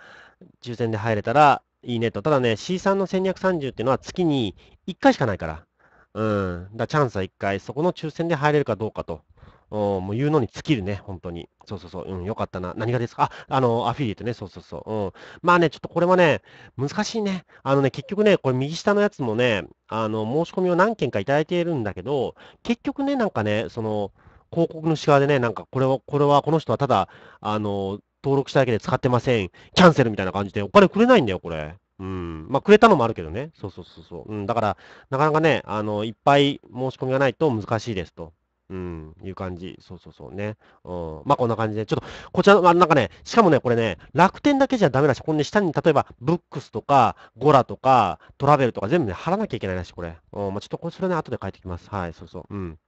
抽選で入れたら、いいねと。ただね、C さんの1230っていうのは月に1回しかないから。うん。だチャンスは1回、そこの抽選で入れるかどうかと。おもう言うのに尽きるね、本当に。そうそうそう。うん、よかったな。何がですかあ、あの、アフィリエイトね。そうそうそう。うん。まあね、ちょっとこれはね、難しいね。あのね、結局ね、これ右下のやつもね、あの、申し込みを何件かいただいているんだけど、結局ね、なんかね、その、広告主側でね、なんかこれは、これは、この人はただ、あの、登録しただけで使ってません。キャンセルみたいな感じでお金くれないんだよ、これ。うん。まあ、くれたのもあるけどね。そうそうそうそう。うん。だから、なかなかね、あの、いっぱい申し込みがないと難しいですと。うん、いう感じ。そうそうそうね。うん。まあ、こんな感じで。ちょっと、こちら、の、あ、なんかね、しかもね、これね、楽天だけじゃダメだし、これね、下に例えば、ブックスとか、ゴラとか、トラベルとか全部ね、貼らなきゃいけないらしい、これ。うん。まあ、ちょっと、これ、それね、後で書いてきます。はい、そうそう。うん。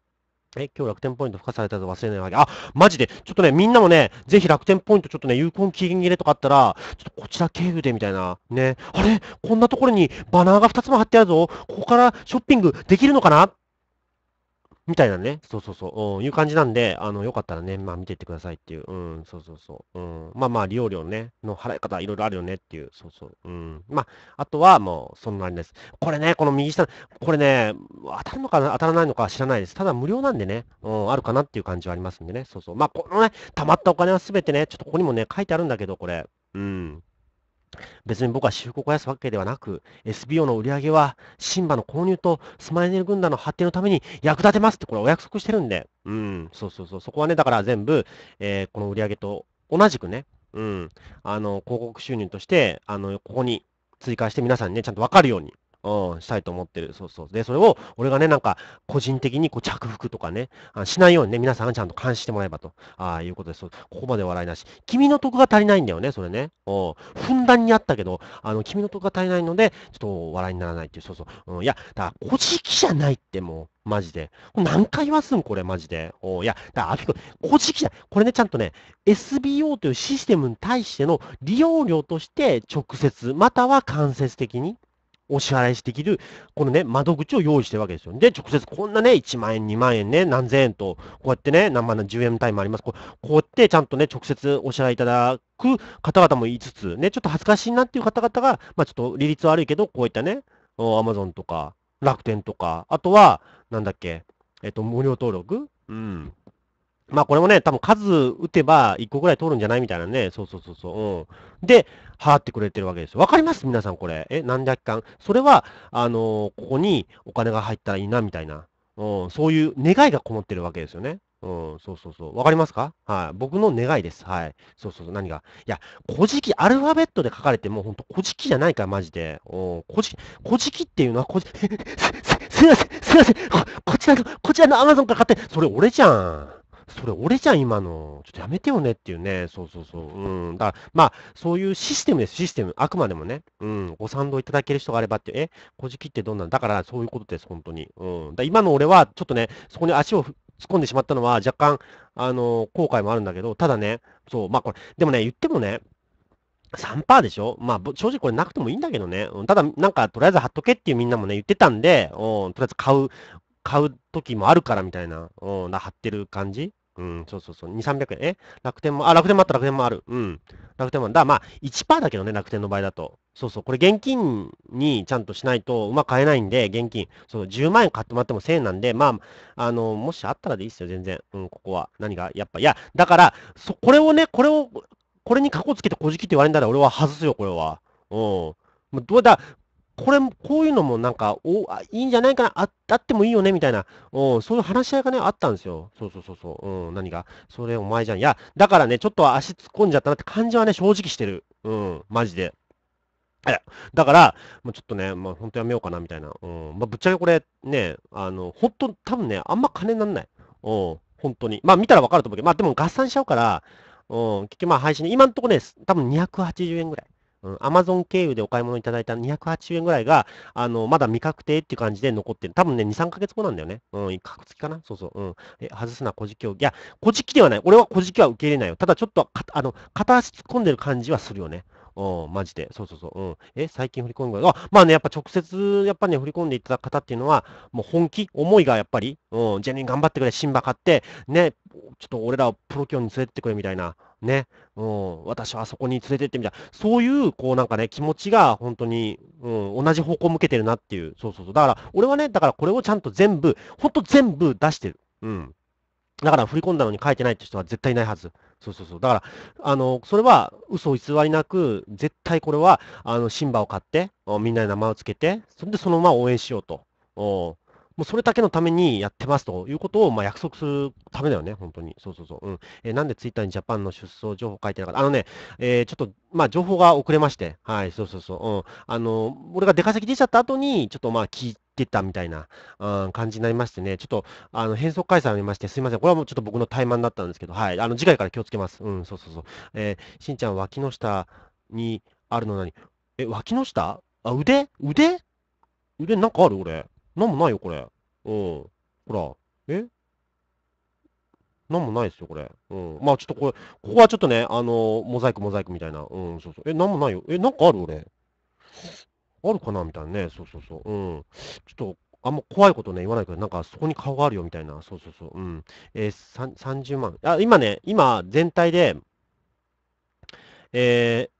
え、今日楽天ポイント付加されたと忘れないわけ。あ、マジで。ちょっとね、みんなもね、ぜひ楽天ポイントちょっとね、有効期限切れとかあったら、ちょっとこちら経由でみたいな。ね。あれこんなところにバナーが2つも貼ってあるぞ。ここからショッピングできるのかなみたいなね、そうそうそう、うん、いう感じなんで、あの、よかったらね、まあ見ていってくださいっていう、うん、そうそうそう、うん、まあまあ利用料ね、の払い方いろいろあるよねっていう、そうそう、うん、まあ、あとはもう、そんなにです。これね、この右下、これね、当たるのか当たらないのか知らないです。ただ無料なんでね、うん、あるかなっていう感じはありますんでね、そうそう、まあこのね、溜まったお金はすべてね、ちょっとここにもね、書いてあるんだけど、これ、うん、別に僕は私服をやすわけではなく、SBO の売り上げは、シンバの購入とスマイネル軍団の発展のために役立てますってこれお約束してるんで、うん、そうそうそう、そこはね、だから全部、えー、この売り上げと同じくね、うん、あの、広告収入として、あの、ここに追加して皆さんにね、ちゃんとわかるように、うん、したいと思ってる。そうそう。で、それを、俺がね、なんか、個人的にこう着服とかね、あしないようにね、皆さんがちゃんと監視してもらえばと、あいうことです。ここまで笑いなし。君の得が足りないんだよね、それね。うん。ふんだんにあったけど、あの、君の得が足りないので、ちょっと笑いにならないっていう、そうそう。うん、いや、だから、こじきじゃないってもう。マジで。何回言わすんこれ、マジで。おいや、だから、アピコ、個人じゃ、これね、ちゃんとね、SBO というシステムに対しての利用料として、直接、または間接的に、お支払いしてきる、このね、窓口を用意してるわけですよ。で、直接こんなね、1万円、2万円ね、何千円と、こうやってね、何万円、10円単位もあります。こうやってちゃんとね、直接お支払いいただく方々もいつつ、ね、ちょっと恥ずかしいなっていう方々が、まあちょっと利率悪いけど、こういったね、アマゾンとか、楽天とか、あとは、なんだっけ、えっと、無料登録うん。まあこれもね、多分数打てば1個ぐらい通るんじゃないみたいなね。そうそうそうそう。うん。で、払ってくれてるわけですよ。わかります皆さんこれ。え、何百巻それは、あのー、ここにお金が入ったらいいな、みたいな。うん。そういう願いがこもってるわけですよね。うん、そうそうそう。わかりますかはい。僕の願いです。はい。そうそうそう。何がいや、古事記、アルファベットで書かれても、ほんと、古事記じゃないから、マジで。うん。古事、古事記っていうのは、古事、す、すいません、すいません。こちらの、こちらのアマゾンから買って、それ俺じゃん。それ俺じゃん、今の。ちょっとやめてよねっていうね。そうそうそう。うん。だから、まあ、そういうシステムです、システム。あくまでもね。うん。ご賛同いただける人があればって、え、こじきってどんなのだから、そういうことです、本当に。うん。だ今の俺は、ちょっとね、そこに足を突っ込んでしまったのは、若干、あの、後悔もあるんだけど、ただね、そう、まあこれ、でもね、言ってもね、3%でしょまあ、正直これなくてもいいんだけどね。ただ、なんか、とりあえず貼っとけっていうみんなもね、言ってたんで、うん、とりあえず買う、買う時もあるからみたいな、うん、貼ってる感じうん、そうそうそう、2、300円。え楽天も、あ、楽天もあった、楽天もある。うん。楽天もある。だ、まあ、1%だけどね、楽天の場合だと。そうそう、これ現金にちゃんとしないと、うまく買えないんで、現金。そう、10万円買ってもらっても1000円なんで、まあ、あの、もしあったらでいいっすよ、全然。うん、ここは。何がやっぱ、いや、だから、そ、これをね、これを、これに過去つけてこじきって言われるんだら、俺は外すよ、これは。うん。もうどうだ、これ、こういうのもなんか、おあいいんじゃないかなあ、あってもいいよねみたいな、うん、そういう話し合いがね、あったんですよ。そうそうそうそう、うん、何がそれお前じゃん。いや、だからね、ちょっと足突っ込んじゃったなって感じはね、正直してる。うん、マジで。だから、もうちょっとね、まあ、本当やめようかなみたいな。うん、まあ、ぶっちゃけこれ、ね、あの、本当多分ね、あんま金になんない。うん、本当に。まあ、見たらわかると思うけど、まあ、でも合算しちゃうから、うん、結局まあ、配信、今んとこね、多分280円ぐらい。うん、アマゾン経由でお買い物いただいた280円ぐらいが、あの、まだ未確定っていう感じで残ってる。多分ね、2、3ヶ月後なんだよね。うん、角付きかなそうそう。うん。え、外すな、小じきを。いや、小じきではない。俺は小じきは受け入れないよ。ただちょっと、あの、片足突っ込んでる感じはするよね。うん、マジで。そうそうそう。うん。え、最近振り込んだ。あ、まあね、やっぱ直接、やっぱね、振り込んでいただく方っていうのは、もう本気、思いがやっぱり、うん、ジェニー頑張ってくれ、シンバ買って、ね、ちょっと俺らをプロキンに連れてってくれみたいな、ね、うん、私はそこに連れてってみたいそういう、こうなんかね、気持ちが本当に、うん、同じ方向向けてるなっていう、そうそうそう。だから、俺はね、だからこれをちゃんと全部、ほんと全部出してる。うん。だから振り込んだのに書いてないって人は絶対いないはず。そうそうそう。だから、あの、それは嘘偽りなく、絶対これは、あの、シンバを買って、みんなに名前をつけて、それでそのまま応援しようと。もうそれだけのためにやってますということをまあ約束するためだよね、本当に。そうそうそう。うんえー、なんでツイッターにジャパンの出走情報書いてなかったあのね、えー、ちょっと、まあ、情報が遅れまして、はい、そうそうそう。うん、あの俺が出稼ぎ出ちゃった後に、ちょっとまあ聞いてたみたいな、うん、感じになりましてね、ちょっとあの変則解散ありまして、すみません、これはもうちょっと僕の怠慢だったんですけど、はい、あの次回から気をつけます。うん、そうそうそう。えー、しんちゃん、脇の下にあるの何え、脇の下あ、腕腕腕なんかある俺。なんもないよ、これ。うん。ほら。えなんもないですよ、これ。うん。まあ、ちょっとこれ、ここはちょっとね、あのー、モザイク、モザイクみたいな。うん、そうそう。え、なんもないよ。え、なんかある俺。あるかなみたいなね。そうそうそう。うん。ちょっと、あんま怖いことね、言わないけど、なんかそこに顔があるよみたいな。そうそうそう。うん。えー、30万。あ、今ね、今、全体で、え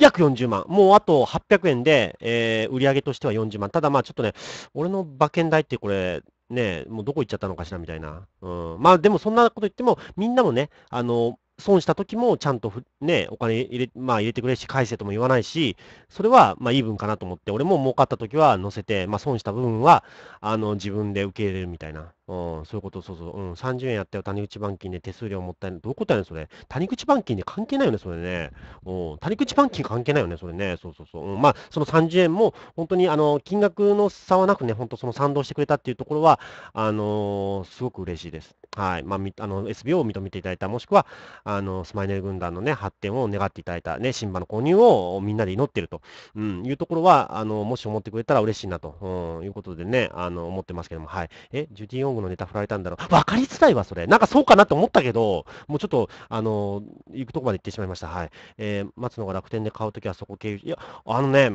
約40万。もうあと800円で、えー、売上としては40万。ただまあちょっとね、俺の馬券代ってこれ、ね、もうどこ行っちゃったのかしらみたいな。うん。まあでもそんなこと言っても、みんなもね、あの、損した時もちゃんとね、お金入れ,、まあ、入れてくれし、返せとも言わないし、それはまあいい分かなと思って、俺も儲かった時は乗せて、まあ、損した部分はあの自分で受け入れるみたいな。そういうこと、そうそう、うん、30円やったよ、谷口板金で、手数料もったいない。どういうことやねん、それ。谷口板金で関係ないよね、それね。うん、谷口板金関係ないよね、それね。そうそうそう。うん、まあ、その30円も、本当に、あの、金額の差はなくね、本当その賛同してくれたっていうところは、あのー、すごく嬉しいです。はい。まあ、あの、SBO を認めていただいた、もしくは、あの、スマイネル軍団のね、発展を願っていただいた、ね、新馬の購入をみんなで祈ってると、うん、いうところは、あの、もし思ってくれたら嬉しいなと、うん、いうことでね、あの、思ってますけども、はい。え、ジュディ・オングのネタ振られたんだろう。分かりづらいわ、それ。なんかそうかなと思ったけど、もうちょっと、あのー、行くとこまで行ってしまいました。はい。えー、松野が楽天で買うときはそこ経由、いや、あのね、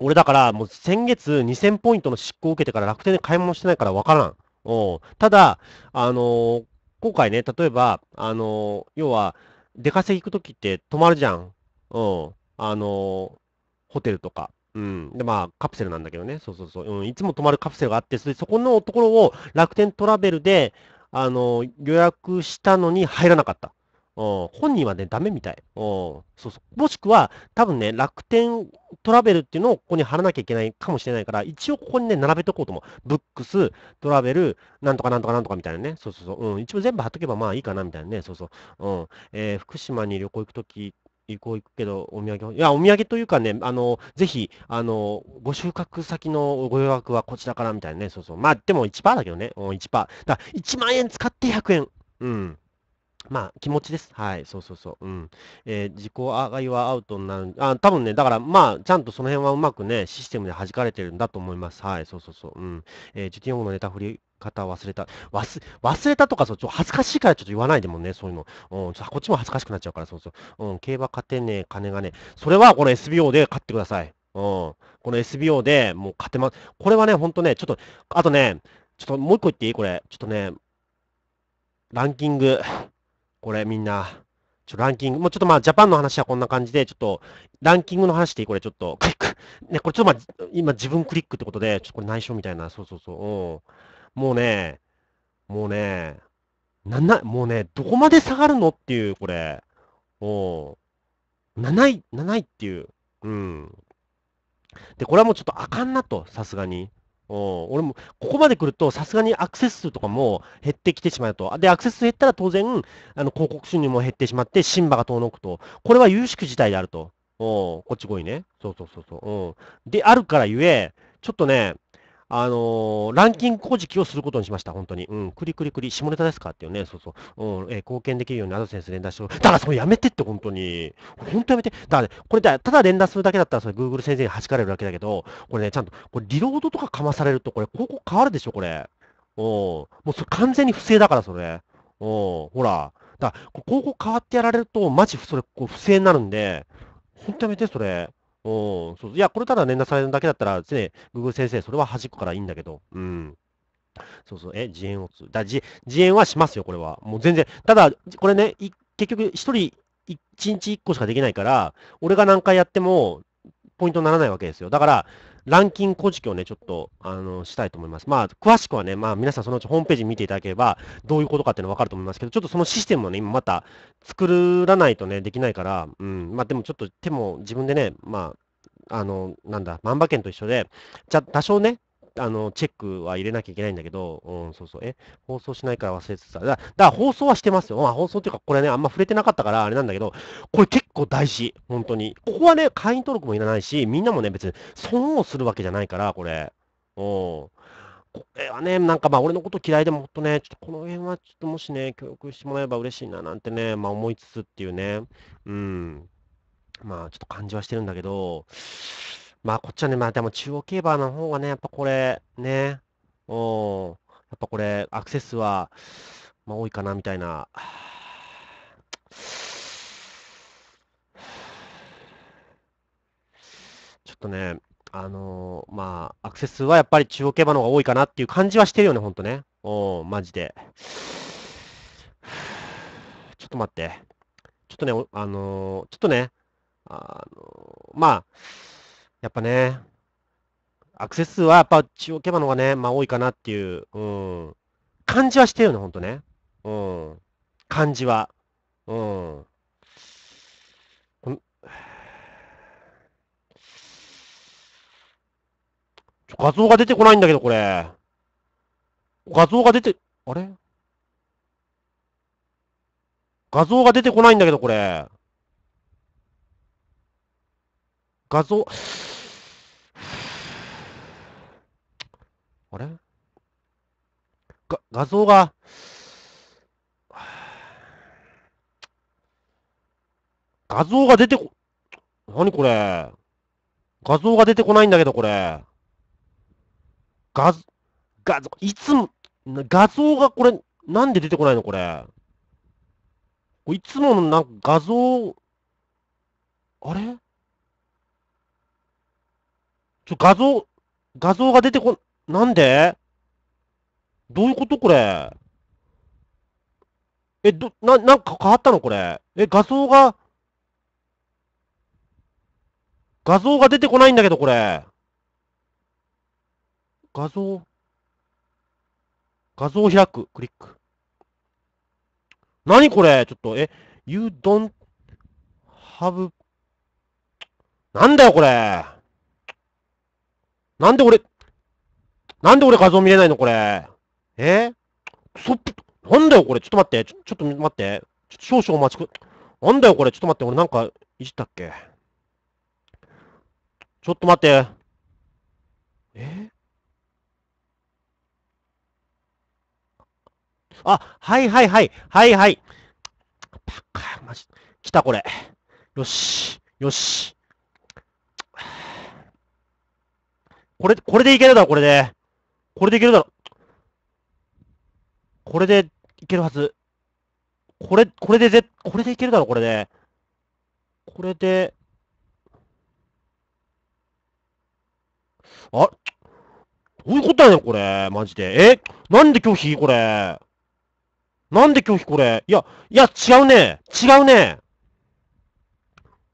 俺だから、もう先月2000ポイントの執行を受けてから楽天で買い物してないから分からん。うん。ただ、あのー、今回ね、例えば、あの要は、出稼ぎ行くときって泊まるじゃん。うん。あのホテルとか。うん。で、まあ、カプセルなんだけどね。そうそうそう。うん。いつも泊まるカプセルがあって、それそこのところを楽天トラベルで、あの、予約したのに入らなかった。う本人はね、ダメみたい。うそうそう。もしくは、多分ね、楽天トラベルっていうのをここに貼らなきゃいけないかもしれないから、一応ここにね、並べとこうと思う。ブックス、トラベル、なんとかなんとかなんとかみたいなね。そうそうそう。うん。一応全部貼っとけばまあいいかなみたいなね。そうそう。うん。えー、福島に旅行行くとき、行こう行くけど、お土産、いや、お土産というかね、あの、ぜひ、あの、ご収穫先のご予約はこちらからみたいなね、そうそう。まあ、でも1%だけどね、うん、1%。だ1万円使って100円。うん。まあ、気持ちです。はい、そうそうそう。うん。えー、自己愛はアウトになる。あ、多分ね、だから、まあ、ちゃんとその辺はうまくね、システムで弾かれてるんだと思います。はい、そうそうそう。うん。えー、受験用のネタ振り方忘れた。忘、忘れたとか、そう、ちょ、恥ずかしいからちょっと言わないでもね、そういうの。うん、ちょこっちも恥ずかしくなっちゃうから、そうそう。うん、競馬勝てねえ、金がねそれはこの SBO で買ってください。うん。この SBO でもう勝てます。これはね、ほんとね、ちょっと、あとね、ちょっともう一個言っていいこれ。ちょっとね、ランキング。これみんな、ちょランキング、もうちょっとまあ、ジャパンの話はこんな感じで、ちょっと、ランキングの話で、これちょっと、クリック。ね、これちょっとまあ、今自分クリックってことで、ちょっとこれ内緒みたいな、そうそうそう。もうね、もうね、な、な、もうね、どこまで下がるのっていう、これ。お7位、7位っていう。うん。で、これはもうちょっとあかんなと、さすがに。うん、俺も、ここまで来ると、さすがにアクセス数とかも減ってきてしまうと。で、アクセス数減ったら当然、あの、広告収入も減ってしまって、シンバが遠のくと。これは有識事態であると。うん、こっち来いね。そうそうそうそう。うん。で、あるからゆえ、ちょっとね、あのー、ランキング工事記をすることにしました、本当に。うん、くりくりくり、下ネタですかっていうね、そうそう、うん、えー、貢献できるようにアドセンス連打しろ。だからそれやめてって、本当に。本当やめて。だから、ね、これだ、ただ連打するだけだったら、それ Google 先生に弾かれるだけだけど、これね、ちゃんと、これリロードとかかまされると、これ広告変わるでしょ、これ。うん。もうそれ完全に不正だから、それ。うん、ほら。だから、広告変わってやられると、マジ、それ、こう、不正になるんで、本当やめて、それ。ん、そういや、これただ連打されるだけだったら、ね、Google 先生、それは端っこからいいんだけど、うん。そうそう、え、自演をつ、だ自、自演はしますよ、これは。もう全然。ただ、これね、結局、一人、一日一個しかできないから、俺が何回やっても、ポイントにならないわけですよ。だから、ランキング古事記をね、ちょっと、あの、したいと思います。まあ、詳しくはね、まあ、皆さんそのうちホームページ見ていただければ、どういうことかっていうのはわかると思いますけど、ちょっとそのシステムをね、今また作らないとね、できないから、うん、まあ、でもちょっと手も自分でね、まあ、あの、なんだ、万馬券と一緒で、じゃ、多少ね、あの、チェックは入れなきゃいけないんだけど、うん、そうそう、え、放送しないから忘れてた。だだから放送はしてますよ。まあ、放送っていうか、これね、あんま触れてなかったから、あれなんだけど、これ結構大事、本当に。ここはね、会員登録もいらないし、みんなもね、別に損をするわけじゃないから、これ。うん。これはね、なんかまあ、俺のこと嫌いでも、ほとね、ちょっとこの辺は、ちょっともしね、協力してもらえば嬉しいな、なんてね、まあ思いつつっていうね、うん。まあ、ちょっと感じはしてるんだけど、まあ、こっちはね、まあ、でも中央競馬の方がね、やっぱこれ、ね、うん、やっぱこれ、アクセスは、まあ、多いかな、みたいな。ちょっとね、あのー、まあ、アクセスはやっぱり中央競馬の方が多いかなっていう感じはしてるよね、ほんとね。うん、マジで。ちょっと待って。ちょっとね、あのー、ちょっとね、あのー、まあ、やっぱね、アクセス数はやっぱ中央競馬の方がね、まあ多いかなっていう、うん。感じはしてるよね、ほんとね。うん。感じは。うん。画像が出てこないんだけど、これ。画像が出て、あれ画像が出てこないんだけど、これ。画像、あれが画像が、画像が出てこ、何これ画像が出てこないんだけど、これ。画、画像、いつも、画像がこれ、なんで出てこないのこれ。いつものなんか画像、あれちょ、画像、画像が出てこ、なんでどういうことこれ。え、ど、な、なんか変わったのこれ。え、画像が、画像が出てこないんだけど、これ。画像、画像を開く。クリック。何これちょっと、え、You don't have, なんだよ、これ。なんで俺、なんで俺画像見れないのこれ。えそっ、なんだよこれ。ちょっと待って。ちょちょっと待って。ちょっと少々お待ちく。なんだよこれ。ちょっと待って。俺なんかいじったっけちょっと待って。えあ、はいはいはい。はいはい。ッカ、マジ。来たこれ。よし。よし。これ、これでいけるだろ、これで。これでいけるだろ。これでいけるはず。これ、これでぜ、これでいけるだろ、これで。これで。あ、どういうことだよ、これ。マジで。えなんで拒否これ。なんで拒否これ。いや、いや、違うね。違うね。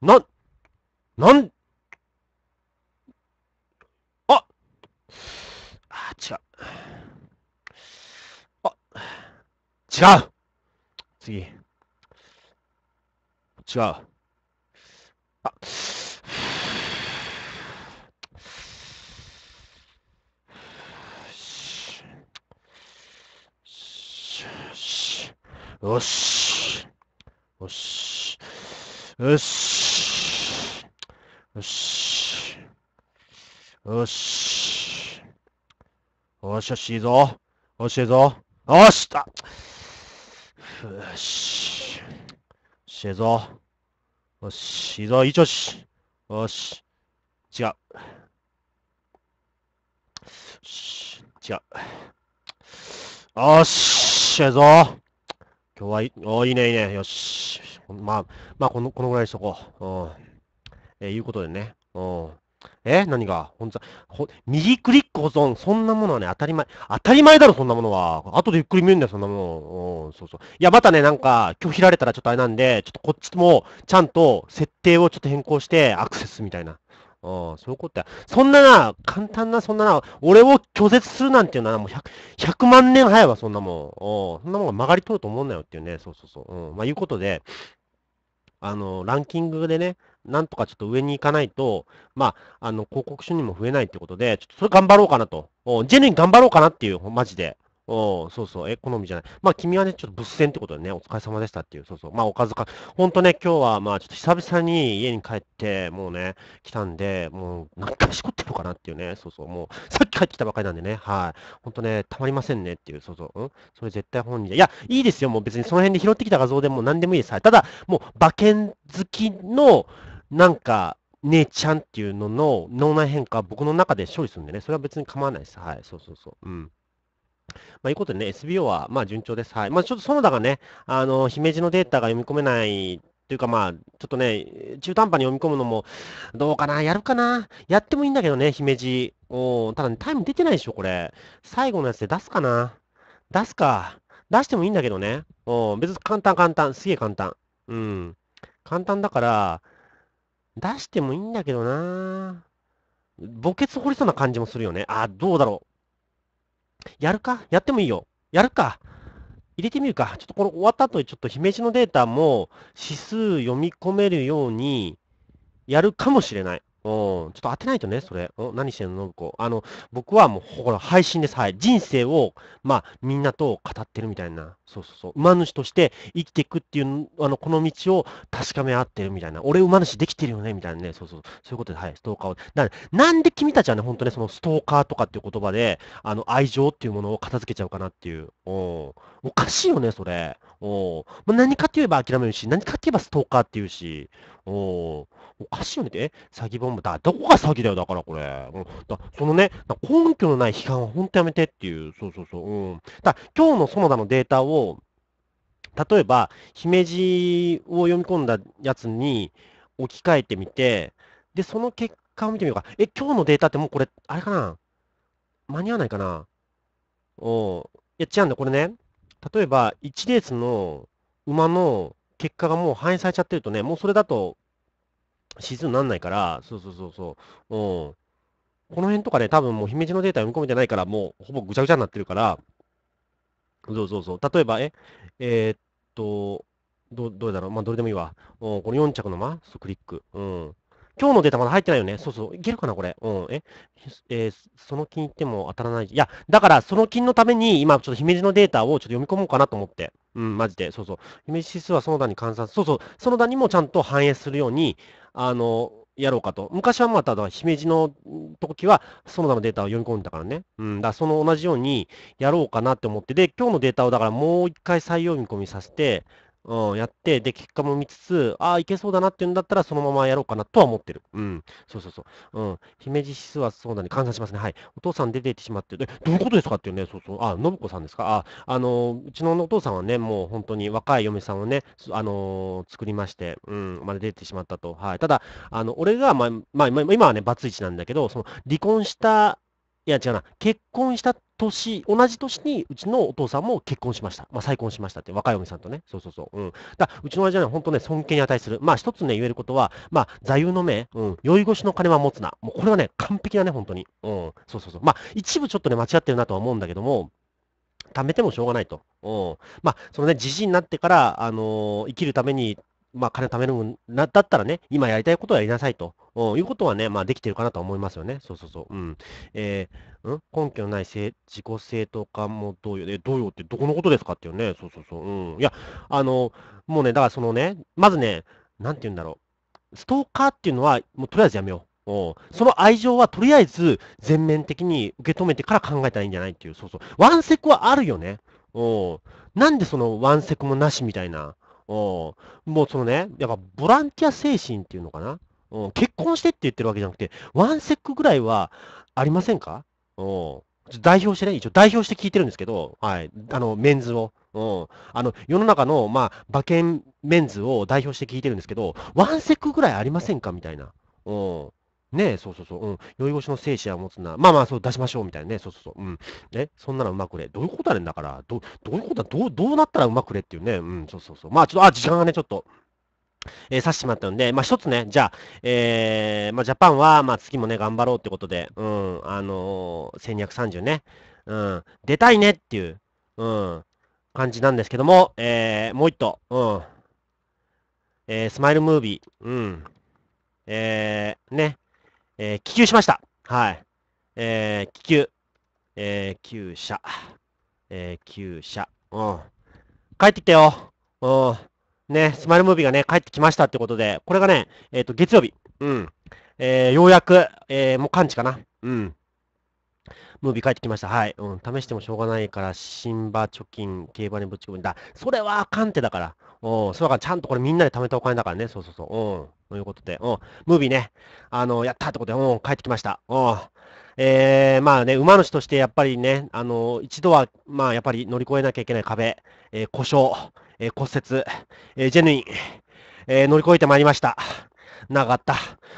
な、なん、違う。あ、違う次。違う。あ、よし。よし。よし。よし。よし。おし、よし、いいぞ。おし、いいぞ。おし、たよし。し、いいぞ。よし、いいぞ、いい調子。よし。違う。し、違う。よし、いいぞ。今日はいい、おいいね、いいね。よし。まあ、まあ、この、このぐらいにしとこう。うん。えー、いうことでね。うん。え何がほんとほ、右クリック保存。そんなものはね、当たり前。当たり前だろ、そんなものは。後でゆっくり見るんだよ、そんなもの。うん、そうそう。いや、またね、なんか、今日られたらちょっとあれなんで、ちょっとこっちも、ちゃんと、設定をちょっと変更して、アクセスみたいな。うん、そういうことや。そんなな、簡単な、そんなな、俺を拒絶するなんていうのは、もう 100, 100万年早いわ、そんなもん。うん、そんなもんが曲がり通ると思うんだよっていうね、そうそうそう。うん、まあ、いうことで、あの、ランキングでね、なんとかちょっと上に行かないと、まあ、あの、広告収入も増えないってことで、ちょっとそれ頑張ろうかなと。ジェヌに頑張ろうかなっていう、マジで。おそうそう、え、好みじゃない。まあ、君はね、ちょっと物線ってことでね、お疲れ様でしたっていう、そうそう。まあ、おかずか、ほんとね、今日は、まあ、ちょっと久々に家に帰って、もうね、来たんで、もう、何回しこってるかなっていうね、そうそう、もう、さっき帰ってきたばかりなんでね、はい。ほんとね、たまりませんねっていう、そうそう、うんそれ絶対本人で。いや、いいですよ、もう別にその辺で拾ってきた画像でも何でもいいです。はい。ただ、もう、馬券好きの、なんか、姉ちゃんっていうのの脳内変化僕の中で処理するんでね、それは別に構わないです。はい、そうそうそう。うん。まあ、いうことでね、SBO はまあ順調です。はい。まあ、ちょっと園田がね、あの、姫路のデータが読み込めないというかまあ、ちょっとね、中途半端に読み込むのも、どうかな、やるかな、やってもいいんだけどね、姫路。おただね、タイム出てないでしょ、これ。最後のやつで出すかな。出すか。出してもいいんだけどね。お別に簡単簡単。すげえ簡単。うん。簡単だから、出してもいいんだけどな墓穴掘りそうな感じもするよね。あ、どうだろう。やるかやってもいいよ。やるか。入れてみるか。ちょっとこれ終わった後にちょっと姫路のデータも指数読み込めるようにやるかもしれない。うん、ちょっと当てないとね、それ。何してんの、信子。あの、僕はもう、ほら、配信です。はい。人生を、まあ、みんなと語ってるみたいな。そうそうそう。馬主として生きていくっていう、あの、この道を確かめ合ってるみたいな。俺、馬主できてるよね、みたいなね。そうそう。そういうことで、はい。ストーカーを。なんで君たちはね、本当ね、そのストーカーとかっていう言葉で、あの、愛情っていうものを片付けちゃうかなっていう。おおかしいよね、それ。おまあ、何かって言えば諦めるし、何かって言えばストーカーっていうし。お足見て、詐欺ボン部、だ、どこが詐欺だよ、だからこれ。うん、だそのね、根拠のない批判は本当やめてっていう、そうそうそう。うん、だ今日の園田のデータを、例えば、姫路を読み込んだやつに置き換えてみて、で、その結果を見てみようか。え、今日のデータってもうこれ、あれかな間に合わないかなおいや、違うんだ、これね。例えば、1レースの馬の結果がもう反映されちゃってるとね、もうそれだと指数になんないから、そうそうそうそう、うん。この辺とかね、多分もう姫路のデータ読み込めてないから、もうほぼぐちゃぐちゃになってるから、そうそうそう。例えば、え、えー、っと、ど、どれだろうまあ、どれでもいいわ。うん、この4着のマスクリック。うん。今日のデータまだ入ってないよね。そうそう。いけるかなこれ。うん。え、えー、その金いっても当たらない。いや、だからその金のために、今、ちょっと姫路のデータをちょっと読み込もうかなと思って。うん、マジで。そうそう。姫路指数はその段に換算。そうそう。その段にもちゃんと反映するように、あの、やろうかと。昔はまあ、ただ、姫路の時は、その他のデータを読み込んだからね。うん、だその同じようにやろうかなって思って、で、今日のデータをだからもう一回再読み込みさせて、うん、やって、で、結果も見つつ、ああ、いけそうだなっていうんだったら、そのままやろうかなとは思ってる。うん。そうそうそう。うん。姫路指数はそうだね。換算しますね。はい。お父さん出ていってしまって、え、どういうことですかっていうね、そうそう。あ、信子さんですか。あ、あの、うちのお父さんはね、もう本当に若い嫁さんをね、あのー、作りまして、うん、まで出てしまったと。はい。ただ、あの、俺が、まあ、まあ、今はね、バツイチなんだけど、その、離婚した、いや違うな、結婚したっ年、同じ年にうちのお父さんも結婚しました。まあ、再婚しましたって、若いお嫁さんとね。そうそうそう。うん。だうちの親父はね、本当ね、尊敬に値する。まあ、一つね、言えることは、まあ、座右の銘、うん、酔い越しの金は持つな。もう、これはね、完璧だね、本当に。うん。そうそうそう。まあ、一部ちょっとね、間違ってるなとは思うんだけども、貯めてもしょうがないと。うん。まあ、そのね、じじになってから、あのー、生きるためにまあ、金貯めるんだったらね、今やりたいことはやりなさいということはね、まあ、できてるかなと思いますよね。そうそうそう。うん。えー、うん根拠のない自己正当化も同様で、同様ってどこのことですかっていうね、そうそうそう。うん。いや、あの、もうね、だからそのね、まずね、なんて言うんだろう。ストーカーっていうのは、もうとりあえずやめよう。おその愛情はとりあえず全面的に受け止めてから考えたらいいんじゃないっていう、そうそう。ワンセクはあるよね。おなんでそのワンセクもなしみたいな。もうそのね、やっぱボランティア精神っていうのかな。うん、結婚してって言ってるわけじゃなくて、ワンセックぐらいはありませんかうん代表してね、一応代表して聞いてるんですけど、はい、あの、メンズを。うん。あの、世の中の、まあ、馬券メンズを代表して聞いてるんですけど、ワンセックぐらいありませんかみたいな。うん。ねそうそうそう、うん。酔い越しの精神は持つな。まあまあ、そう、出しましょう、みたいなね。そうそうそう。うん。ね、そんなのうまくれ。どういうことあるんだから、ど、どういうことだ、どう、どうなったらうまくれっていうね。うん、そうそうそう。まあ、ちょっと、あ、時間がね、ちょっと。えー、してしまったので、まあ、一つね、じゃあ、えー、まあ、ジャパンは、まあ、次もね、頑張ろうってことで、うん、あのー、1230ね、うん、出たいねっていう、うん、感じなんですけども、えー、もう一個、うん、えー、スマイルムービー、うん、えー、ね、えー、気球しました。はい。えー、気球。えー、旧車。えー、旧車。うん。帰ってきたよ。うん。ね、スマイルムービーがね、帰ってきましたってことで、これがね、えっ、ー、と、月曜日。うん。えー、ようやく、えー、もう完治かな。うん。ムービー帰ってきました。はい。うん。試してもしょうがないから、新馬貯金、競馬にぶち込んだ。それはあかんってだから。うん。そうだから、ちゃんとこれみんなで貯めたお金だからね。そうそうそう。うん。ということで、うん。ムービーね。あの、やったってことで、うん。帰ってきました。うん。えー、まあね、馬主としてやっぱりね、あの、一度は、まあやっぱり乗り越えなきゃいけない壁、えー、故障、えー、骨折、えー、ジェヌイン、えー、乗り越えてまいりました。長かった。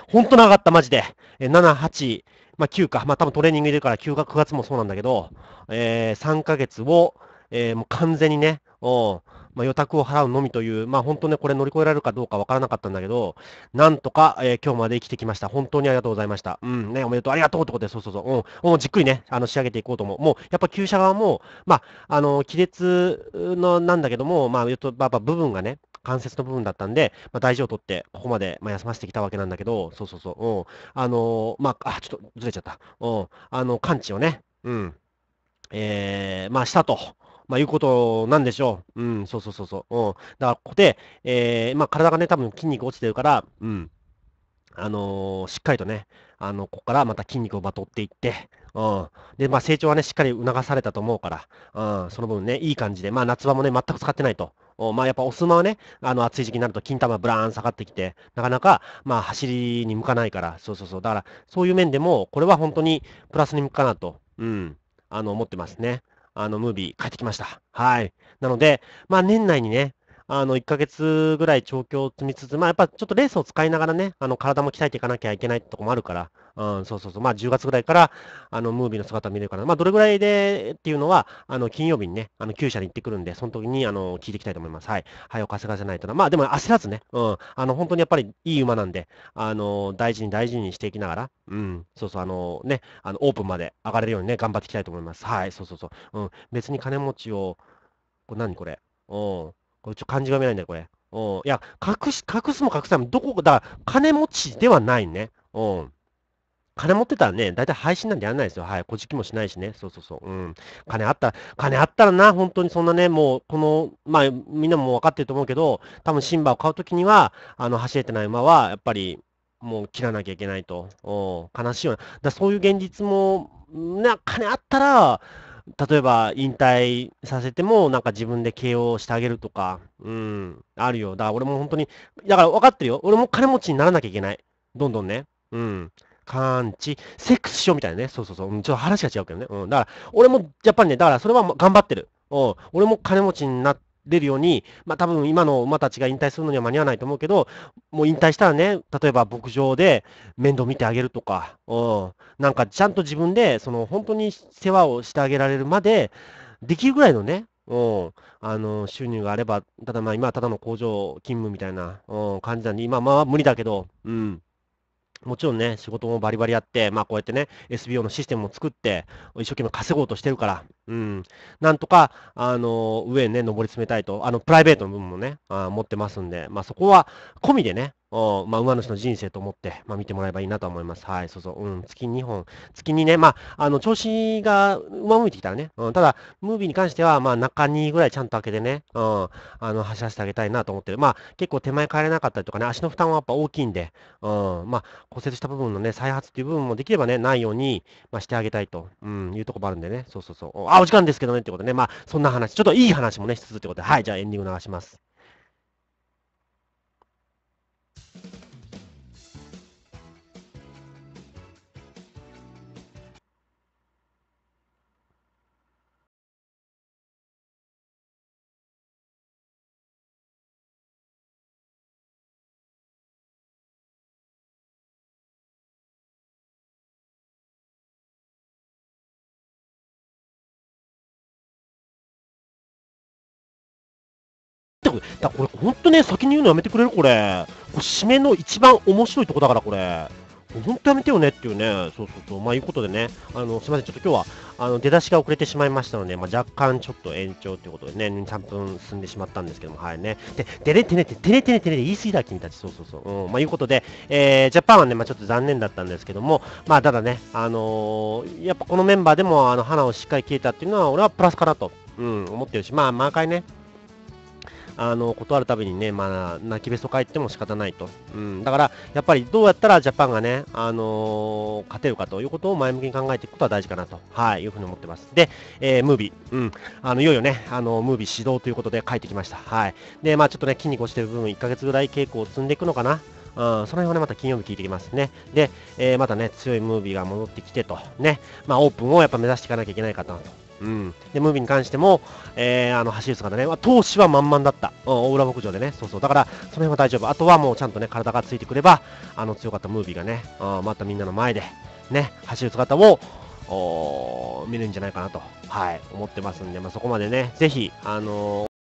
ほんと長かった、マジで。えー、7、8、まあ、休暇、まあ、多分トレーニング入れるから休暇9月もそうなんだけど、えー、3ヶ月を、えー、もう完全にね、おまあ、予託を払うのみという、まあ、本当ね、これ乗り越えられるかどうかわからなかったんだけど、なんとか、えー、今日まで生きてきました。本当にありがとうございました。うん、ね、おめでとう、ありがとうってことで、そうそうそう、うん、もうじっくりね、あの、仕上げていこうと思う。もう、やっぱ旧社側も、まあ、あの、亀裂の、なんだけども、まあ、言うと、まあ、部分がね、関節の部分だったんで、まあ、大事を取って、ここまで、まあ、休ませてきたわけなんだけど、そうそうそう、うん、あのー、まあ、あ、ちょっとずれちゃった、うん、あの、完治をね、うん、えー、まあ、したと。まあ、いうことなんでしょう。うん、そうそうそうそう。うん。だから、ここで、えー、まあ、体がね、多分筋肉落ちてるから、うん。あのー、しっかりとね、あの、ここからまた筋肉をまとっていって、うん。で、まあ、成長はね、しっかり促されたと思うから、うん、その分ね、いい感じで、まあ、夏場もね、全く使ってないと。まあ、やっぱお相撲はね、あの暑い時期になると金玉ブラーン下がってきて、なかなか、まあ、走りに向かないから、そうそうそう、だからそういう面でも、これは本当にプラスに向くかなと、うん、あの思ってますね。あの、ムービー帰ってきました。はい。なので、まあ年内にね、あの、1ヶ月ぐらい調教を積みつつ、まあ、やっぱちょっとレースを使いながらね、あの、体も鍛えていかなきゃいけないとこもあるから、うん、そうそうそう、まあ、10月ぐらいから、あの、ムービーの姿見れるかな。まあ、どれぐらいでっていうのは、あの、金曜日にね、あの、厩舎に行ってくるんで、その時に、あの、聞いていきたいと思います。はい。はい、お稼がせないとな。まあ、でも焦らずね、うん、あの、本当にやっぱりいい馬なんで、あの、大事に大事にしていきながら、うん、そうそう、あの、ね、あの、オープンまで上がれるようにね、頑張っていきたいと思います。はい、そうそうそう。うん、別に金持ちを、これ何これうん。これちょ漢字が読めないんだよ、これ。うん。いや、隠し、隠すも隠さないも、どこだ、金持ちではないね。うん。金持ってたらね、大体配信なんてやらないですよ。はい。こじきもしないしね。そうそうそう。うん。金あった、金あったらな、本当にそんなね、もう、この、まあ、みんなも分かってると思うけど、多分シンバを買うときには、あの、走れてない馬は、やっぱり、もう切らなきゃいけないと。悲しいよな。だそういう現実も、な、金あったら、例えば引退させても、なんか自分で KO してあげるとか、うん、あるよ。だから俺も本当に、だから分かってるよ。俺も金持ちにならなきゃいけない。どんどんね。うん。感知、セックスしようみたいなね。そうそうそう。ん、ちょっと話が違うけどね。うん。だから、俺もやっぱりね、だからそれは頑張ってる。うん。俺も金持ちになっ出るように、まあ多分今の馬たちが引退するのには間に合わないと思うけど、もう引退したらね、例えば牧場で面倒見てあげるとか、うん、なんかちゃんと自分で、その本当に世話をしてあげられるまで、できるぐらいのね、うん、あの収入があれば、ただまあ今はただの工場勤務みたいな、うん、感じなんで、今まあ無理だけど、うん。もちろんね、仕事もバリバリやって、まあこうやってね、SBO のシステムを作って、一生懸命稼ごうとしてるから、うん。なんとか、あの、上ね、上り詰めたいと、あの、プライベートの部分もね、あ持ってますんで、まあそこは、込みでね、おまあ、馬主の人生と思って、まあ、見てもらえばいいなと思います。はい、そうそう、うん、月2本、月にね、まあ、あの、調子が上向いてきたらね、うん、ただ、ムービーに関しては、まあ、中2ぐらいちゃんと開けてね、うん、あの、走らせてあげたいなと思ってる。まあ、結構手前帰れなかったりとかね、足の負担はやっぱ大きいんで、うん、まあ、骨折した部分のね、再発っていう部分もできればね、ないように、まあ、してあげたいと、うん、いうとこもあるんでね、そうそうそう。あ、お時間ですけどね、ってことね、まあ、そんな話、ちょっといい話もね、しつつってことで、はい、じゃあエンディング流します。グ。だこれ、ほんとね、先に言うのやめてくれるこれ。これ締めの一番面白いとこだから、これ。ほんとやめてよねっていうね、そうそうそう、まあいうことでね、あの、すいません、ちょっと今日は、あの、出だしが遅れてしまいましたので、まあ若干ちょっと延長ということでね、2、3分進んでしまったんですけども、はいね。で、でねてねて、てねてねてねで言い過ぎだ、君たち、そうそうそう、うん、まあいうことで、えー、ジャパンはね、まあちょっと残念だったんですけども、まあただね、あのー、やっぱこのメンバーでも、あの、花をしっかり消えたっていうのは、俺はプラスかなと、うん、思ってるし、まあ毎回ね、あの断るたびにね、まあ、泣きべそかっても仕方ないと、うん、だからやっぱりどうやったらジャパンがね、あのー、勝てるかということを前向きに考えていくことは大事かなと、はい、いうふうに思ってます。で、えー、ムービー、うん、あのいよいよね、あのムービー始動ということで帰ってきました。はい、で、まあ、ちょっとね、筋肉落ちてる部分、1ヶ月ぐらい稽古を積んでいくのかな。うん、その辺をね、また金曜日聞いてきますね。で、えー、またね、強いムービーが戻ってきてと、ね、まあ、オープンをやっぱ目指していかなきゃいけないかなとうん、でムービーに関しても、えー、あの走る姿ね、ま投資は満々だった、うん、大浦牧場でね、そうそう、だからその辺は大丈夫、あとはもうちゃんとね、体がついてくれば、あの強かったムービーがね、ん、またみんなの前で、ね、走る姿を見るんじゃないかなと、はい、思ってますんで、まあ、そこまでね、ぜひ、あのー